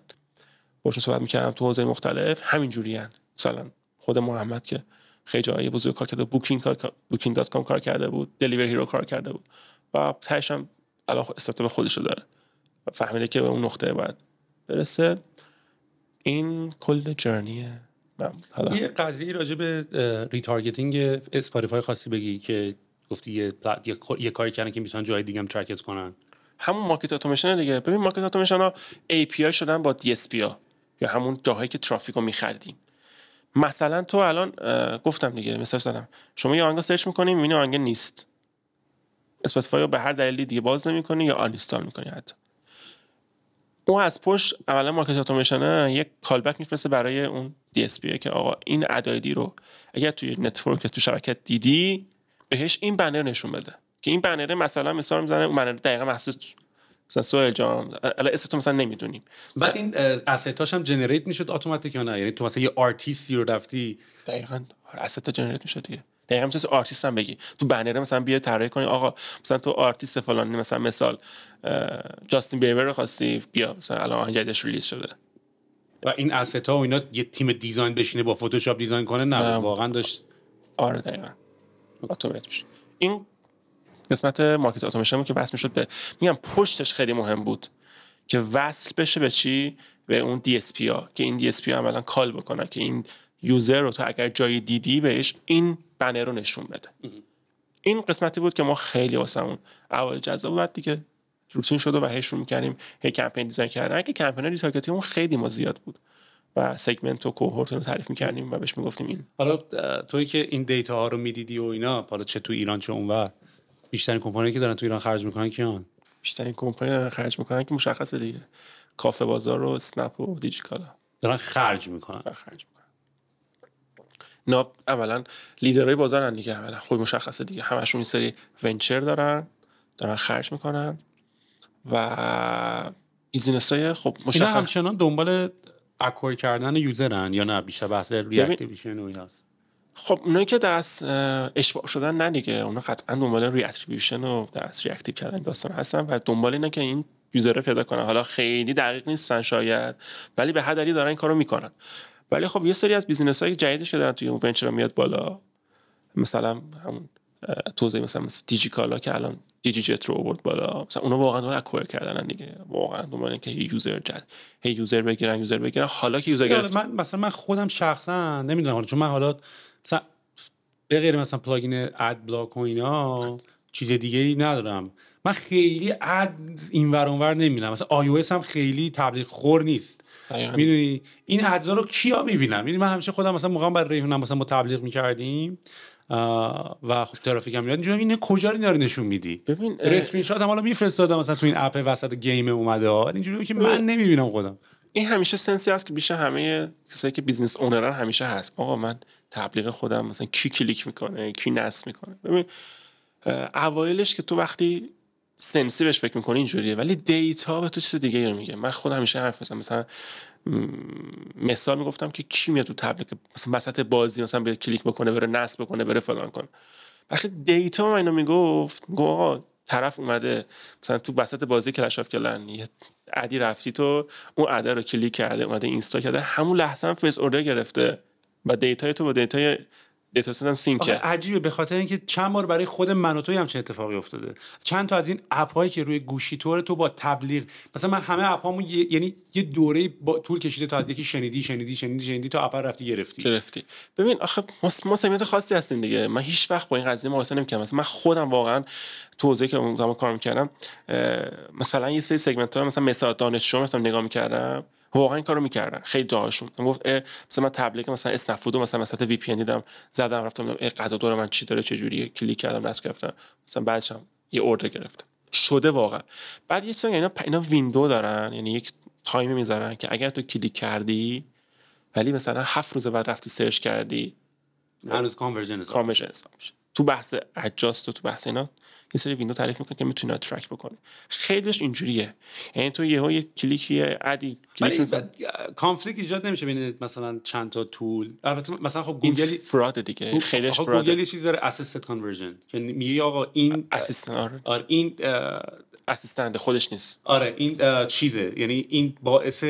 باشون صحبت میکردم تو حوزه مختلف همینجوریان مثلا خود محمد که خیلی جای بزرگ کار کرده بوکینگ بوکینگ دات کام کار کرده بود دلیور هیرو کار کرده بود و تهش هم الان استارتاپ خودش رو داره و فهمیده که به اون نقطه بعد برسه این کل جرنیه حالا. یه قضیه راجع به ریتارگتینگ اسپاتیفای خاصی بگی که گفتی یه, یه،, کاری کردن که میتونن جای دیگه هم ترکت کنن همون مارکت اتوماسیون دیگه ببین مارکت اتوماسیون ها شدن با DSP یا همون جاهایی که ترافیک رو میخریدیم مثلا تو الان گفتم دیگه مثلا شما یه آهنگ سرچ میکنی میبینی آهنگ نیست اسپاتیفای رو به هر دلیلی دیگه باز نمیکنی یا استال میکنی حتی اون از پشت اولا مارکت اتوماسیون یک کالبک میفرسته برای اون دی اس که آقا این ادایدی رو اگر توی نتورک تو شبکت دیدی بهش این بنر نشون بده که این بنره مثلا مثال میزنه اون بنر دقیقا محسوس مثلا سوال جان الان اسم تو مثلا نمیدونیم بعد این اسیتاش هم جنریت میشد اتوماتیک یا نه یعنی تو مثلا یه آرتیستی رو رفتی دقیقاً اسیتا جنریت میشد دیگه دقیقا مثلا آرتیست هم بگی تو بنره مثلا بیا طراحی کنی آقا مثلا تو آرتیست فلانی مثلا مثال جاستین بیبر رو خواستی بیا مثلا الان آهنگ جدیدش ریلیز شده و این اسیت ها و اینا یه تیم دیزاین بشینه با فتوشاپ دیزاین کنه نه, نه. واقعا داشت آره دقیقا اتومات میشه این قسمت مارکت اتوماسیون که بحث میشد به میگم پشتش خیلی مهم بود که وصل بشه به چی به اون دی اس پی ها که این دی اس پی عملا کال بکنه که این یوزر رو تو اگر جای دیدی بهش این بنر رو نشون بده این قسمتی بود که ما خیلی واسمون اول جذاب بود دیگه روتین شد و هی شروع می‌کردیم هی کمپین دیزاین کردن اگه کمپین ریتارگتینگ خیلی ما زیاد بود و سگمنت و کوهورت رو تعریف می‌کردیم و بهش میگفتیم این حالا تویی که این دیتا ها رو میدیدی و اینا حالا چه تو ایران چه اونور بیشترین کمپانی که دارن تو ایران خرج میکنن کیان بیشترین کمپانی خرج میکنن که مشخصه دیگه کافه بازار و اسنپ و دیجیکالا دارن خرج میکنن دارن خرج میکنن ناب اولا لیدرهای بازارن دیگه اولا خود خب مشخصه دیگه همشون این سری ونچر دارن دارن خرج میکنن و بیزینس های خب مشخص همچنان دنبال اکور کردن یوزرن یا نه بیشتر بحث ریاکتیویشن و ایناست خب اونایی که دست اشباع شدن نه دیگه اونا قطعا دنبال روی اتریبیوشن و دست ریاکتیو کردن داستان هستن و دنبال اینا که این یوزر رو پیدا کنن حالا خیلی دقیق نیستن شاید ولی به حدی دارن این کارو میکنن ولی خب یه سری از بیزینس های جدید شده دارن توی اون ونچر میاد بالا مثلا همون توزیع مثلا مثل کالا که الان دیجی جت رو آورد بالا مثلا اونا واقعا دارن اکوایر کردن دیگه واقعا دنبال که هی یوزر جد هی یوزر بگیرن یوزر بگیرن حالا که یوزر گرفت من مثلا من خودم شخصا نمیدونم حالا چون من حالا به غیر مثلا پلاگین اد بلاک و اینا چیز دیگه ای ندارم من خیلی اد این ور اونور نمیبینم مثلا آی هم خیلی تبلیغ خور نیست میدونی این ادزا رو کیا میبینم میدونی من همیشه خودم مثلا موقعا برای ریحون مثلا ما تبلیغ میکردیم و خب ترافیک هم میاد اینجوری اینه کجا رو نشون میدی ببین اسکرین شات هم حالا میفرستادم مثلا تو این اپ وسط گیم اومده اینجوری که من نمیبینم خودم این همیشه سنسی هست که بیشتر همه کسایی که بیزنس اونرن همیشه هست آقا من تبلیغ خودم مثلا کی کلیک میکنه کی نصب میکنه ببین اوایلش که تو وقتی سنسی بهش فکر میکنی اینجوریه ولی دیتا به تو چیز دیگه رو میگه من خود همیشه حرف میکنم مثلا مثال میگفتم که کی میاد تو تبلیغ مثلا وسط بازی مثلا کلیک بکنه بره نصب بکنه بره فلان کنه وقتی دیتا من اینو میگفت میگو آقا طرف اومده مثلا تو وسط بازی کلش اف کلن یه عدی رفتی تو اون عده رو کلیک کرده اومده اینستا کرده همون لحظه هم فیس اوردر گرفته و دیتای تو با دیتای دیتا هم عجیبه به خاطر اینکه چند بار برای خود من و توی چه اتفاقی افتاده چند تا از این اپ هایی که روی گوشی تو با تبلیغ مثلا من همه اپ هامو یعنی یه دوره با طول کشیده تا از یکی شنیدی شنیدی شنیدی شنیدی تا اپ رفتی گرفتی گرفتی ببین آخه ما سمیت خاصی هستیم دیگه من هیچ وقت با این قضیه مقایسه نمی‌کنم مثلا من خودم واقعا تو که اون زمان کار می‌کردم مثلا یه سری ها مثلا مثلا دانشجو مثلا نگاه میکردم. واقعا این کارو میکردن خیلی جاهاشون گفت مثلا من تبلیغ مثلا اسنفودو مثلا وسط وی پی دیدم زدم رفتم قضا دور من چی داره چه جوریه کلیک کردم نصب گرفتم مثلا بعدش هم یه اوردر گرفتم شده واقعا بعد یه چیزی اینا اینا ویندو دارن یعنی یک تایم میذارن که اگر تو کلیک کردی ولی مثلا هفت روز بعد رفتی سرچ کردی هنوز کانورژن حساب میشه تو بحث اجاست تو بحث اینا این سری ویندو تعریف میکنه که میتونه ترک بکنه خیلیش اینجوریه یعنی تو یهو یه کلیکی عدی کلیک کانفلیکت ایجاد نمیشه بین مثلا چند تا تول البته مثلا خب گوگل فراد دیگه خب خیلیش فراد خب گوگل یه چیز داره اسیستنت کانورژن که میگه آقا این اسیستنت آره. آره. این اسیستنت خودش نیست آره این چیزه یعنی این باعث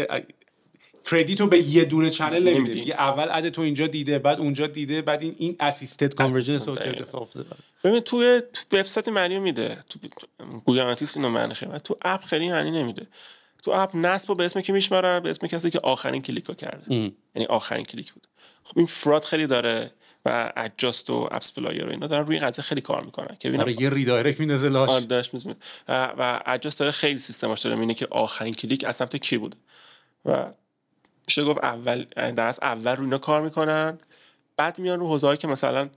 کردیت رو به یه دونه چنل نمیده اول اد تو اینجا دیده بعد اونجا دیده بعد این این اسیستد کانورژن اتفاق افتاده ببین توی وبسایت معنی میده تو گوگل آنالیتیکس اینو معنی خیلی تو اپ خیلی معنی نمیده تو اپ نصب به اسم کی میشمارن به اسم کسی که آخرین کلیک کرده یعنی آخرین کلیک بود خب این فراد خیلی داره و ادجاست و اپس فلایر و اینا دارن روی قضیه خیلی کار میکنن که آره یه ریدایرکت میندازه لاش آره، و ادجاست داره خیلی سیستماش داره اینه که آخرین کلیک از سمت کی بوده و میشه گفت اول در از اول روی اینا کار میکنن بعد میان رو حوزه‌ای که مثلا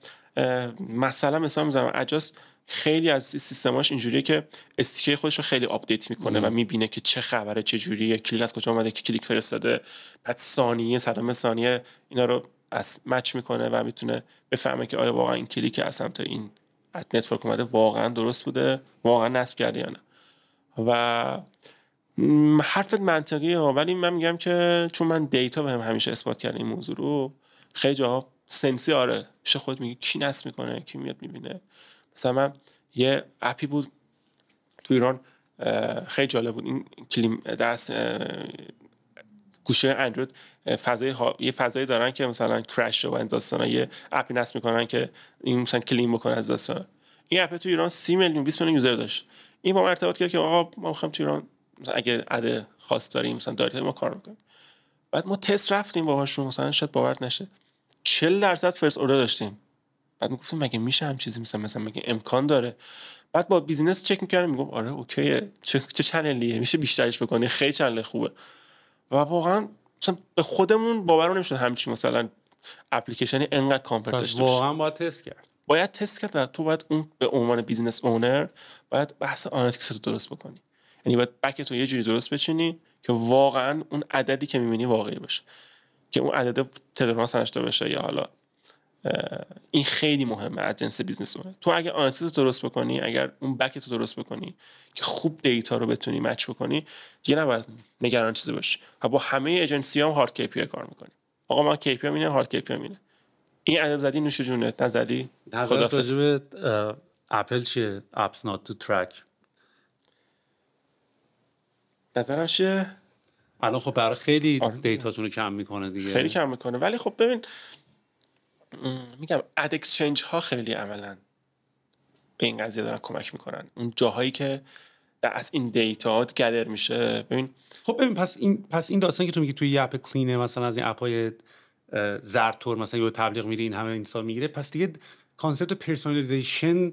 مثلا مثلا میزنم اجاز خیلی از سیستماش اینجوریه که استیکه خودش رو خیلی آپدیت میکنه مم. و میبینه که چه خبره چه جوریه کلیک از کجا اومده که کلیک فرستاده بعد ثانیه صدام ثانیه اینا رو از مچ میکنه و میتونه بفهمه که آیا واقعا این کلیک از تا این نتورک اومده واقعا درست بوده واقعا نصب کرده یا نه و حرفت منطقیه ها ولی من میگم که چون من دیتا به هم همیشه اثبات کرده این موضوع رو خیلی جواب سنسی آره پیش خود میگه کی نصب میکنه کی میاد میبینه مثلا من یه اپی بود تو ایران خیلی جالب بود این کلیم دست گوشه اندروید فضای یه فضایی دارن که مثلا کرش و این داستانا یه اپی نصب میکنن که این مثلا کلیم بکنه از داستان این اپ تو ایران سی میلیون 20 میلیون یوزر داشت این با ما ارتباط کرد که آقا ما میخوام تو ایران مثلا اگه عده خاص داریم مثلا ما کار میکنیم بعد ما تست رفتیم باهاشون مثلا شاید باورت نشه 40 درصد فرست اوردر داشتیم بعد میگفتم مگه میشه هم چیزی مثلا مثلا مگه امکان داره بعد با بیزینس چک میکردم میگم آره اوکی چه, چه چنلیه میشه بیشترش بکنی خیلی چنل خوبه و واقعا مثلا به خودمون باور نمیشد همچین مثلا اپلیکیشن انقدر کامپرت داشته واقعا باید تست کرد باید تست کرد تو باید اون به عنوان بیزینس اونر باید بحث آنالیتیکس رو درست بکنی یعنی باید بک تو یه جوری درست بچینی که واقعا اون عددی که میبینی واقعی باشه که اون عدد تدرانس نشته بشه یا حالا این خیلی مهمه از جنس بیزنس اونه. تو اگه آنالیز درست بکنی اگر اون بک تو درست بکنی که خوب دیتا رو بتونی مچ بکنی دیگه نباید نگران چیزی باشی و با همه ایجنسی هم هارد کی کار میکنی آقا من کی پی هارد کی مینه این عدد زدی نوش جونت نزدی خدا اپل چیه اپس نات تو ترک نظرم الان خب برای خیلی آره. دیتاتون رو کم میکنه دیگه خیلی کم میکنه ولی خب ببین میگم اد اکسچنج ها خیلی عملا به این قضیه دارن کمک میکنن اون جاهایی که از این دیتا گدر میشه ببین خب ببین پس این پس این داستان که تو میگی توی یه اپ کلینه مثلا از این اپای زرتور مثلا یه تبلیغ میره این همه انسان میگیره پس دیگه کانسپت پرسونالیزیشن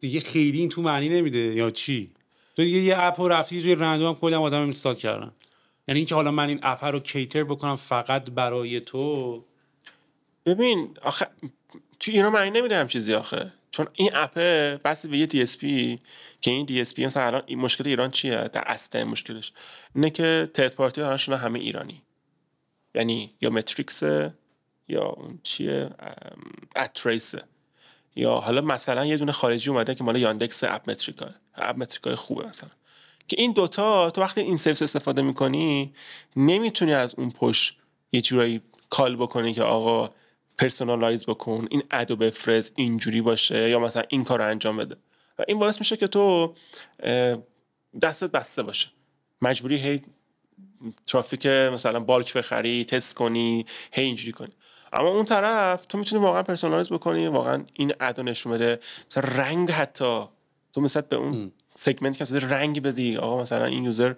دیگه خیلی این تو معنی نمیده یا چی تو دیگه یه اپ رفتی یه رندوم کلی آدم اینستال کردن یعنی اینکه حالا من این اپ رو کیتر بکنم فقط برای تو ببین آخه تو اینو معنی نمیدم چیزی آخه چون این اپ بس به یه دی اس پی که این دی اس پی مثلا الان مشکل ایران چیه در اصل مشکلش اینه که ترد پارتی همه ایرانی یعنی یا متریکس یا اون چیه اتریس یا حالا مثلا یه دونه خارجی اومده که مال یاندکس اپ متریکا اپ متریکای خوبه مثلا که این دوتا تو وقتی این سرویس استفاده میکنی نمیتونی از اون پشت یه جورایی کال بکنی که آقا پرسونالایز بکن این ادو بفرز اینجوری باشه یا مثلا این کار رو انجام بده و این باعث میشه که تو دستت بسته باشه مجبوری هی ترافیک مثلا بالک بخری تست کنی هی اینجوری کنی اما اون طرف تو میتونی واقعا پرسونالایز بکنی واقعا این ادو نشون بده مثلا رنگ حتی تو مثلا به اون سگمنت که رنگ بدی آقا مثلا این یوزر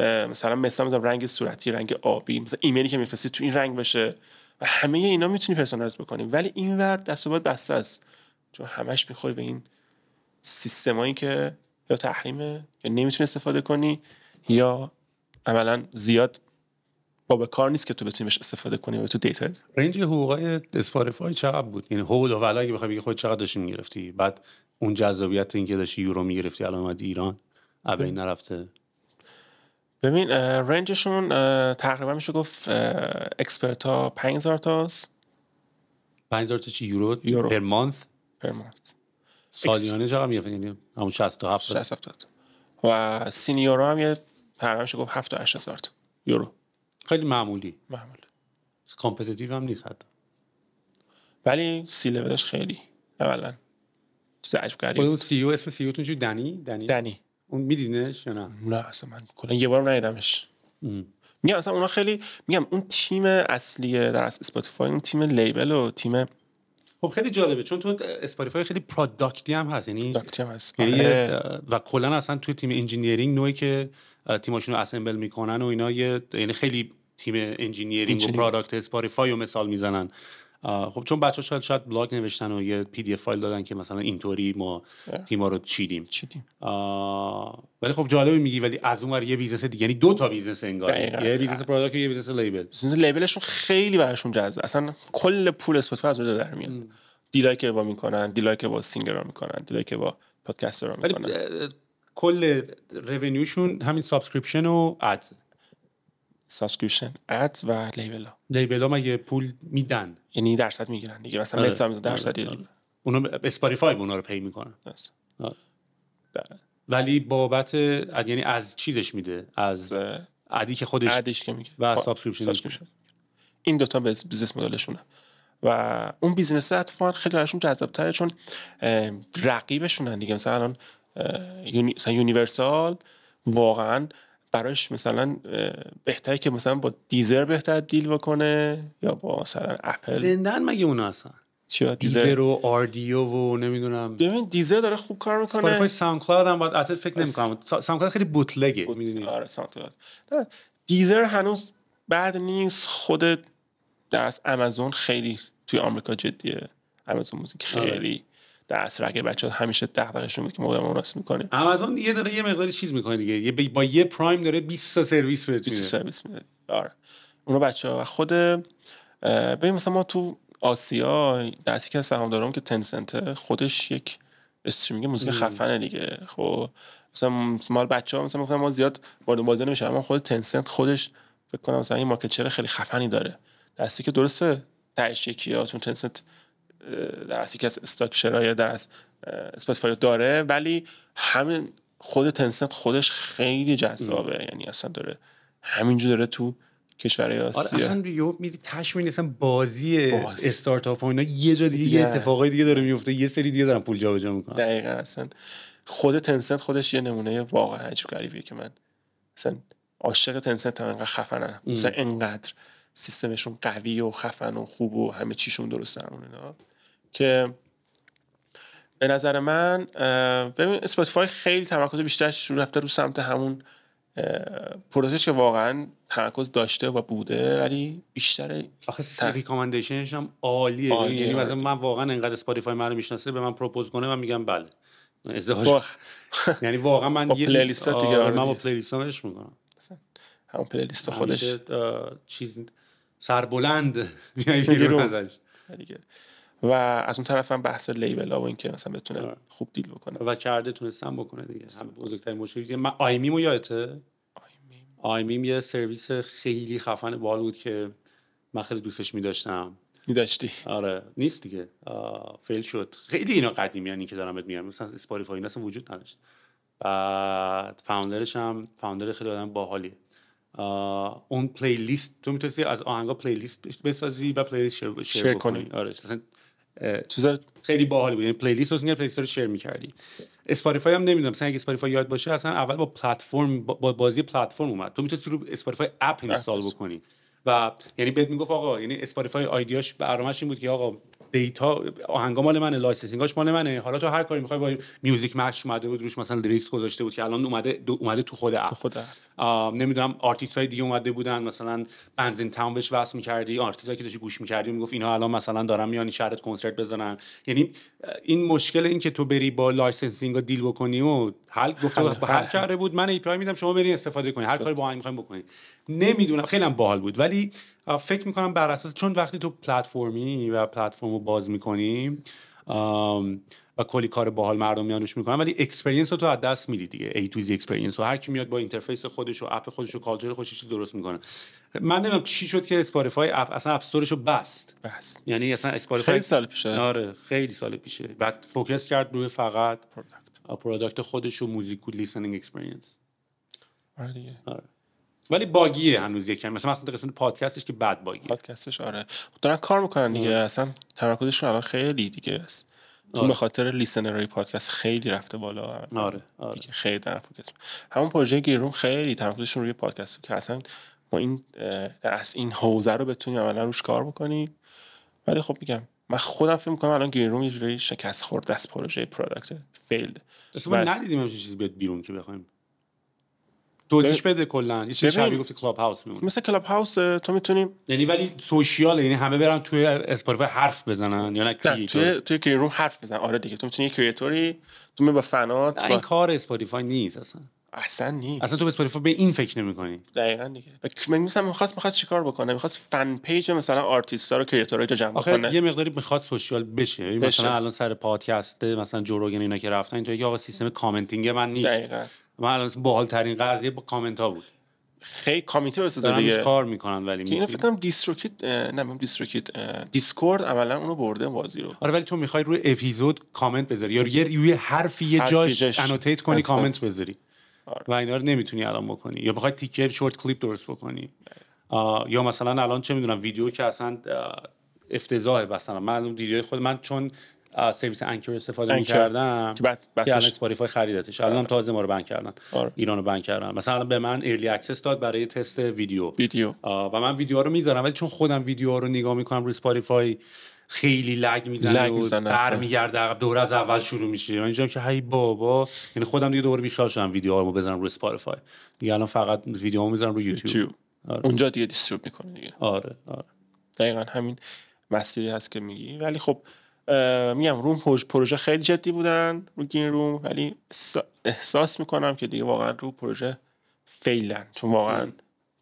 مثلا مثلا مثلا رنگ صورتی رنگ آبی مثلا ایمیلی که میفرستی تو این رنگ بشه و همه اینا میتونی پرسونالایز بکنی ولی این ور دست بسته است چون همش میخوری به این سیستمایی که یا تحریمه یا نمیتونی استفاده کنی یا عملا زیاد با کار نیست که تو بتونی استفاده کنی و تو دیتا رنج حقوقای اسپاتیفای چقدر بود یعنی هول و اگه بخوای بگی خود چقدر داشتی میگرفتی بعد اون جذابیت اینکه داشتی یورو میگرفتی الان اومدی ایران این نرفته ببین رنجشون تقریبا میشه گفت اکسپرت ها 5000 تاست 5000 تا چی یورو یورو پر مانث پر مانث سالیانه چقدر میگه یعنی همون 60 تا 70 60 70 و سینیورا هم یه تقریبا میشه گفت 7 تا 8000 تا یورو خیلی معمولی معمولی کامپتیتیو هم نیست حتی ولی سی لولش خیلی اولا چیز عجب اون سی او اسم سی اوتون چی دنی دنی دنی اون میدینش یا نه نه اصلا من کلا یه بار ندیدمش میگم اصلا اونا خیلی میگم اون تیم اصلی در اصل اسپاتیفای اون تیم لیبل و تیم خب خیلی جالبه چون تو اسپاتیفای خیلی پروداکتی هم هست یعنی هم هست یعنی آره. و کلا اصلا تو تیم انجینیرینگ نوعی که تیماشونو رو اسمبل میکنن و اینا یه یعنی خیلی تیم انجینیرینگ و پروداکت اسپاتیفای رو مثال میزنن خب چون بچه شاید شاید بلاگ نوشتن و یه پی دی فایل دادن که مثلا اینطوری ما تیما رو چیدیم چیدیم ولی خب جالب میگی ولی از اون یه بیزنس دیگه یعنی دو تا بیزنس انگار یه بیزنس پروداکت یه بیزنس لیبل بیزنس لیبلشون خیلی براشون جذاب اصلا کل پول اسپاتیفای از اونجا در میاد دیلای که با میکنن دیلای که با رو میکنن دیلای که با میکنن کل رونیوشون همین سابسکرپشن و سابسکریپشن اد و لیبل ها لیبل ها مگه پول میدن یعنی درصد میگیرن دیگه مثلا آره. مثلا میتون آره، درصد آره. اونا اسپاتیفای اونا رو پی میکنن بله. ولی بابت اد یعنی از چیزش میده از عدی که خودش ادش که میگه و خب، سابسکریپشن این دوتا بیزنس مدلشونه و اون بیزنس اتفاقا خیلی براشون تره چون رقیبشونن دیگه مثلا الان یونیورسال واقعا براش مثلا بهتره که مثلا با دیزر بهتر دیل بکنه یا با مثلا اپل زندن مگه اونا اصلا چی دیزر؟, دیزر و آردیو و نمیدونم ببین دیزر داره خوب کار میکنه اسپاتیفای ساوند کلاود هم باید اصلا فکر نمیکنم ساوند کلاود خیلی بوتلگه بوت... آره ساوند دیزر هنوز بعد نیست خود دست آمازون خیلی توی آمریکا جدیه آمازون موزیک آره. خیلی در اصل اگه بچه همیشه دغدغشون بود که ما داریم راست آمازون یه داره یه مقداری چیز میکنه دیگه یه با یه پرایم داره 20 تا سرویس بهت میده سرویس میده آره اونا بچه ها خود ببین مثلا ما تو آسیا دستی که سهامدارم که تنسنت خودش یک استریمینگ موزیک خفنه دیگه خب مثلا مال بچه ها مثلا میگفتن ما زیاد وارد بازی نمیشه اما خود تنسنت خودش فکر کنم مثلا این مارکت خیلی خفنی داره دستی که درسته تهش یکی ها چون تنسنت در اصلی که از استاکشرها شرایه در از داره ولی همین خود تنسنت خودش خیلی جذابه یعنی اصلا داره همینجور داره تو کشورهای آره، آسیا آره اصلا یه میری تشم اصلا بازی استارتاپ ها اینا یه جا دیگه, دیگه یه اتفاقای دیگه داره میفته یه سری دیگه دارن پول جابجا میکنن دقیقا اصلا خود تنسنت خودش یه نمونه واقعا عجیب غریبیه که من اصلا عاشق تنسنت هم انقدر خفنن اصلا انقدر سیستمشون قوی و خفن و خوب و همه چیشون درست که به نظر من ببین اسپاتیفای خیلی تمرکز بیشترش شروع رفته رو سمت همون پروسش که واقعا تمرکز داشته و بوده ولی بیشتر آخه ریکامندیشنش هم عالیه یعنی, یعنی مثلا من واقعا انقدر اسپاتیفای منو میشناسه به من پروپوز کنه من میگم بله ازدواج یعنی واقعا من با پلی لیست آره، دیگه آره من با پلی لیست همش میکنم مثلا پلی لیست خودش چیز سربلند میای بیرون ازش آره و از اون طرف هم بحث لیبل ها و اینکه مثلا بتونه آره. خوب دیل بکنه و کرده تونستم بکنه دیگه بزرگترین مشکلی که من آیمیم رو یادته آیمیم یه سرویس خیلی خفن بال بود که من خیلی دوستش میداشتم میداشتی آره نیست دیگه فیل شد خیلی اینا قدیمی یعنی که دارم بهت میگم مثلا اسپاریفای اینا اصلا وجود نداشت بعد فاوندرش هم فاوندر خیلی آدم باحالیه اون لیست تو میتونی از آهنگا لیست بسازی و پلی لیست شیر, کنی آره چیز خیلی باحال بود یعنی پلیلیست رو پلیلیست رو شیر میکردی اسپاتیفای هم نمیدونم مثلا اگه اسپاتیفای یاد باشه اصلا اول با پلتفرم با بازی پلتفرم اومد تو میتونی رو اسپاتیفای اپ اینستال بکنی و یعنی بهت میگفت آقا یعنی اسپاتیفای آیدیاش برنامه‌اش این بود که آقا دیتا آهنگا مال منه لایسنسینگاش مال منه حالا تو هر کاری میخوای با میوزیک مکس اومده بود روش مثلا لیریکس گذاشته بود که الان اومده اومده تو خود اپ نمیدونم آرتیست های دیگه اومده بودن مثلا بنزین تاون بهش وصل میکردی آرتیست که داشتی گوش میکردی میگفت اینها الان مثلا دارن میان شهرت کنسرت بزنن یعنی این مشکل این که تو بری با لایسنسینگ دیل بکنی و حل گفته حل, حل, کرده بود من ایپرای میدم شما برید استفاده کنید هر کاری با هم میخوایم بکنید نمیدونم خیلی هم باحال بود ولی فکر میکنم بر اساس چون وقتی تو پلتفرمی و پلتفرم رو باز میکنیم و کلی کار باحال مردم میانوش میکنن ولی اکسپریانس رو تو از دست میدی دیگه ای تو زی اکسپریانس و هر کی میاد با اینترفیس خودش و اپ خودش و کالچر خودش چیز درست میکنه من نمیدونم چی شد که اسپاتیفای اپ اصلا اپ استورش رو بست بست یعنی اصلا اسپاتیفای خیلی سال پیشه آره خیلی سال پیشه بعد فوکس کرد روی فقط پروداکت خودش و موزیک و لیسنینگ اکسپریانس آره. ولی باگیه هنوز یکم مثلا وقتی قسمت پادکستش که بعد باگی. پادکستش آره خب دارن کار میکنن دیگه آه. اصلا تمرکزشون الان خیلی دیگه است چون به آره. خاطر لیسنرای پادکست خیلی رفته بالا آره آره دیگه خیلی تمرکز همون پروژه گیرون خیلی تمرکزشون روی پادکست که اصلا ما این از این حوزه رو بتونیم عملا روش کار بکنیم ولی خب میگم من خودم فکر میکنم الان گیرون یه جوری شکست خورد از پروژه پروداکت فیلد اصلا بله. ندیدیم همچین چیزی بیاد بیرون که بخوایم توضیح بده کلا یه چیز شبیه گفتی کلاب هاوس میمونه مثل کلاب هاوس تو میتونیم یعنی ولی سوشیال یعنی همه برن توی اسپاتیفای حرف بزنن یا نه توی توی تو حرف بزنن آره دیگه تو میتونی کریتوری تو می با فنات این کار اسپاتیفای نیست اصلا اصلا نیست اصلا تو به اسپاتیفای به این فکر نمی‌کنی دقیقاً دیگه من مثلا می‌خواست می‌خواست چیکار بکنه می‌خواست فن پیج مثلا ها رو کریاتورا رو جمع کنه یه مقداری می‌خواد سوشیال بشه. یعنی بشه مثلا الان سر پادکست مثلا جوروگن اینا که رفتن اینطوری آقا سیستم کامنتینگ من نیست دقیقاً من الان باحال‌ترین قضیه با کامنت ها بود خیلی کامیته بسازه دیگه کار میکنن ولی میکنن. اینو فکر کنم دیستروکیت نه دیستروکیت دیسکورد عملا اونو برده بازی رو آره ولی تو میخوای روی اپیزود کامنت بذاری یا روی حرفی یه جاش انوتیت کنی کامنت بذاری آره. و اینا رو نمیتونی الان بکنی یا بخوای تیکه شورت کلیپ درست بکنی یا مثلا الان چه میدونم ویدیو که اصلا افتضاحه مثلا من ویدیو خود من چون سرویس انکر استفاده میکردم که الان خریدتش الان آره. تازه ما رو بند کردن آره. ایران رو بند کردن مثلا به من ارلی اکسس داد برای تست ویدیو و من ویدیو رو میذارم ولی چون خودم ویدیو رو نگاه میکنم روی اسپاتیفای خیلی لگ میزنه لگ میزنه و عقب دوره از اول شروع میشه اینجا که هی بابا یعنی خودم دیگه دوباره بیخیال شدم رو بزنم رو اسپاتیفای دیگه الان فقط ویدیو میزنم روی یوتیوب آره. اونجا دیگه دیستریبیوت میکنه دیگه آره آره دقیقا همین مسیری هست که میگی ولی خب میگم روم پروژه خیلی جدی بودن رو گین روم ولی احساس میکنم که دیگه واقعا رو پروژه فیلن چون واقعا آره.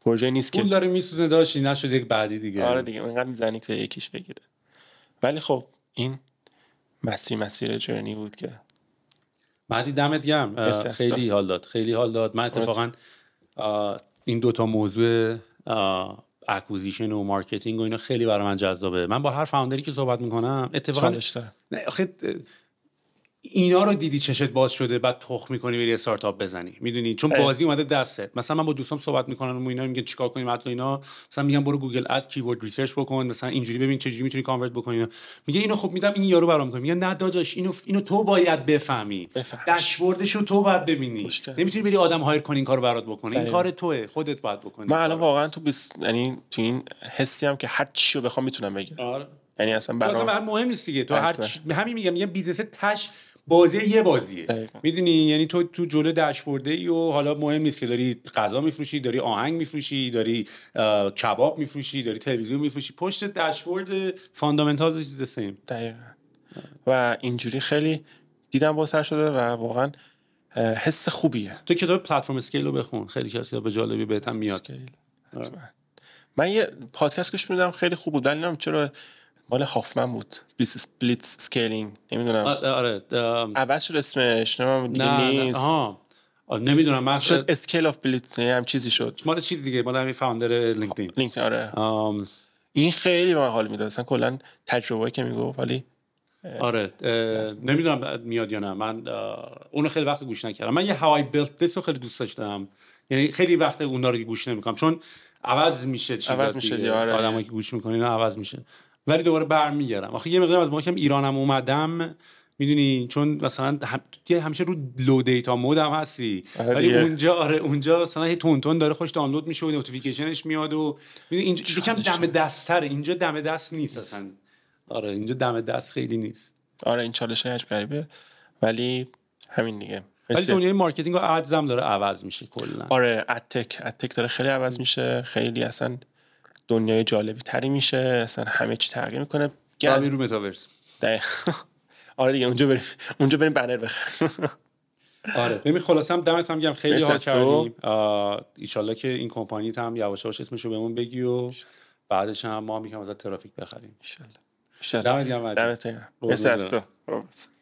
پروژه نیست که پول داره میسوزه داشتی نشد یک بعدی دیگه آره دیگه اینقدر میزنی که یکیش بگیره ولی خب این مسیر مسیر جرنی بود که بعدی دمت گرم خیلی حال داد خیلی حال داد من اتفاقا این دوتا موضوع اکوزیشن و مارکتینگ و اینا خیلی برای من جذابه من با هر فاوندری که صحبت میکنم اتفاقا اینا رو دیدی چشت باز شده بعد تخ میکنی بری استارتاپ بزنی میدونی چون بازی اومده دستت مثلا من با دوستام صحبت میکنم و اینا میگن چیکار کنیم حتی اینا مثلا میگن برو گوگل اد کیورد ریسرچ بکن مثلا اینجوری ببین چجوری میتونی کانورت بکنی میگه اینو خب میدم این یارو برام میکنه میگه نه داداش اینو اینو تو باید بفهمی داشبوردش رو تو باید ببینی نمیتونی بری آدم هایر کنی این کارو برات بکنه این کار توه خودت باید بکنی من الان واقعا تو بس... یعنی تو این حسی هم که هر چی رو بخوام میتونم بگم آره. یعنی اصلا برام مهم نیست دیگه تو هر چی همین میگم میگم بیزنس تش بازی یه بازیه میدونی یعنی تو تو جلو داشبورده ای و حالا مهم نیست که داری غذا میفروشی داری آهنگ میفروشی داری آه، کباب میفروشی داری تلویزیون میفروشی پشت داشبورد فاندامنتال چیز سیم دقیقا و اینجوری خیلی دیدم با سر شده و واقعا حس خوبیه تو کتاب پلتفرم اسکیل رو بخون خیلی کتاب جالبی بهتم میاد آره. من یه پادکست گوش میدم خیلی خوب بود ولی چرا مال هافمن بود بلیس بلیت سکیلینگ نمیدونم آره عوض شد اسمش نمیدونم دیگه نه نیست نمیدونم من شد اسکیل اف بلیت یعنی هم چیزی شد مال چیز دیگه مال همین فاوندر لینکدین لینکدین آره آم. این خیلی به من حال میداد اصلا کلا تجربه که میگفت ولی آره نمیدونم میاد یا نه من اونو خیلی وقت گوش نکردم من یه هوای بیلت دس رو خیلی دوست داشتم یعنی خیلی وقت اونا رو گوش نمیکنم چون عوض میشه چیزا عوض میشه آره. آدمایی که گوش میکنین عوض میشه ولی دوباره برمیگردم آخه یه مقدار از ماکم که ایرانم اومدم میدونی چون مثلا هم... همیشه رو لو دیتا مود هم هستی آره ولی اونجا آره اونجا مثلا هی تون تون داره خوش دانلود میشه و نوتیفیکیشنش میاد و میدونی اینجا یکم دم دستتر اینجا دم دست نیست اصلا آره اینجا دم دست خیلی نیست آره این چالش های غریبه ولی همین دیگه ولی دنیای مارکتینگ و ادزم داره عوض میشه کلا آره اتک اتک داره خیلی عوض میشه خیلی اصلا دنیای جالبی تری میشه اصلا همه چی تغییر میکنه گل... رو متاورس آره دیگه اونجا بریم اونجا بریم بنر بخریم آره ببین خلاصه هم دمت هم میگم خیلی ها کردیم ایشالله که این کمپانی هم یواش یواش اسمش رو بهمون بگی و بعدش هم ما میگم از ترافیک بخریم ان دمت گرم دمت گرم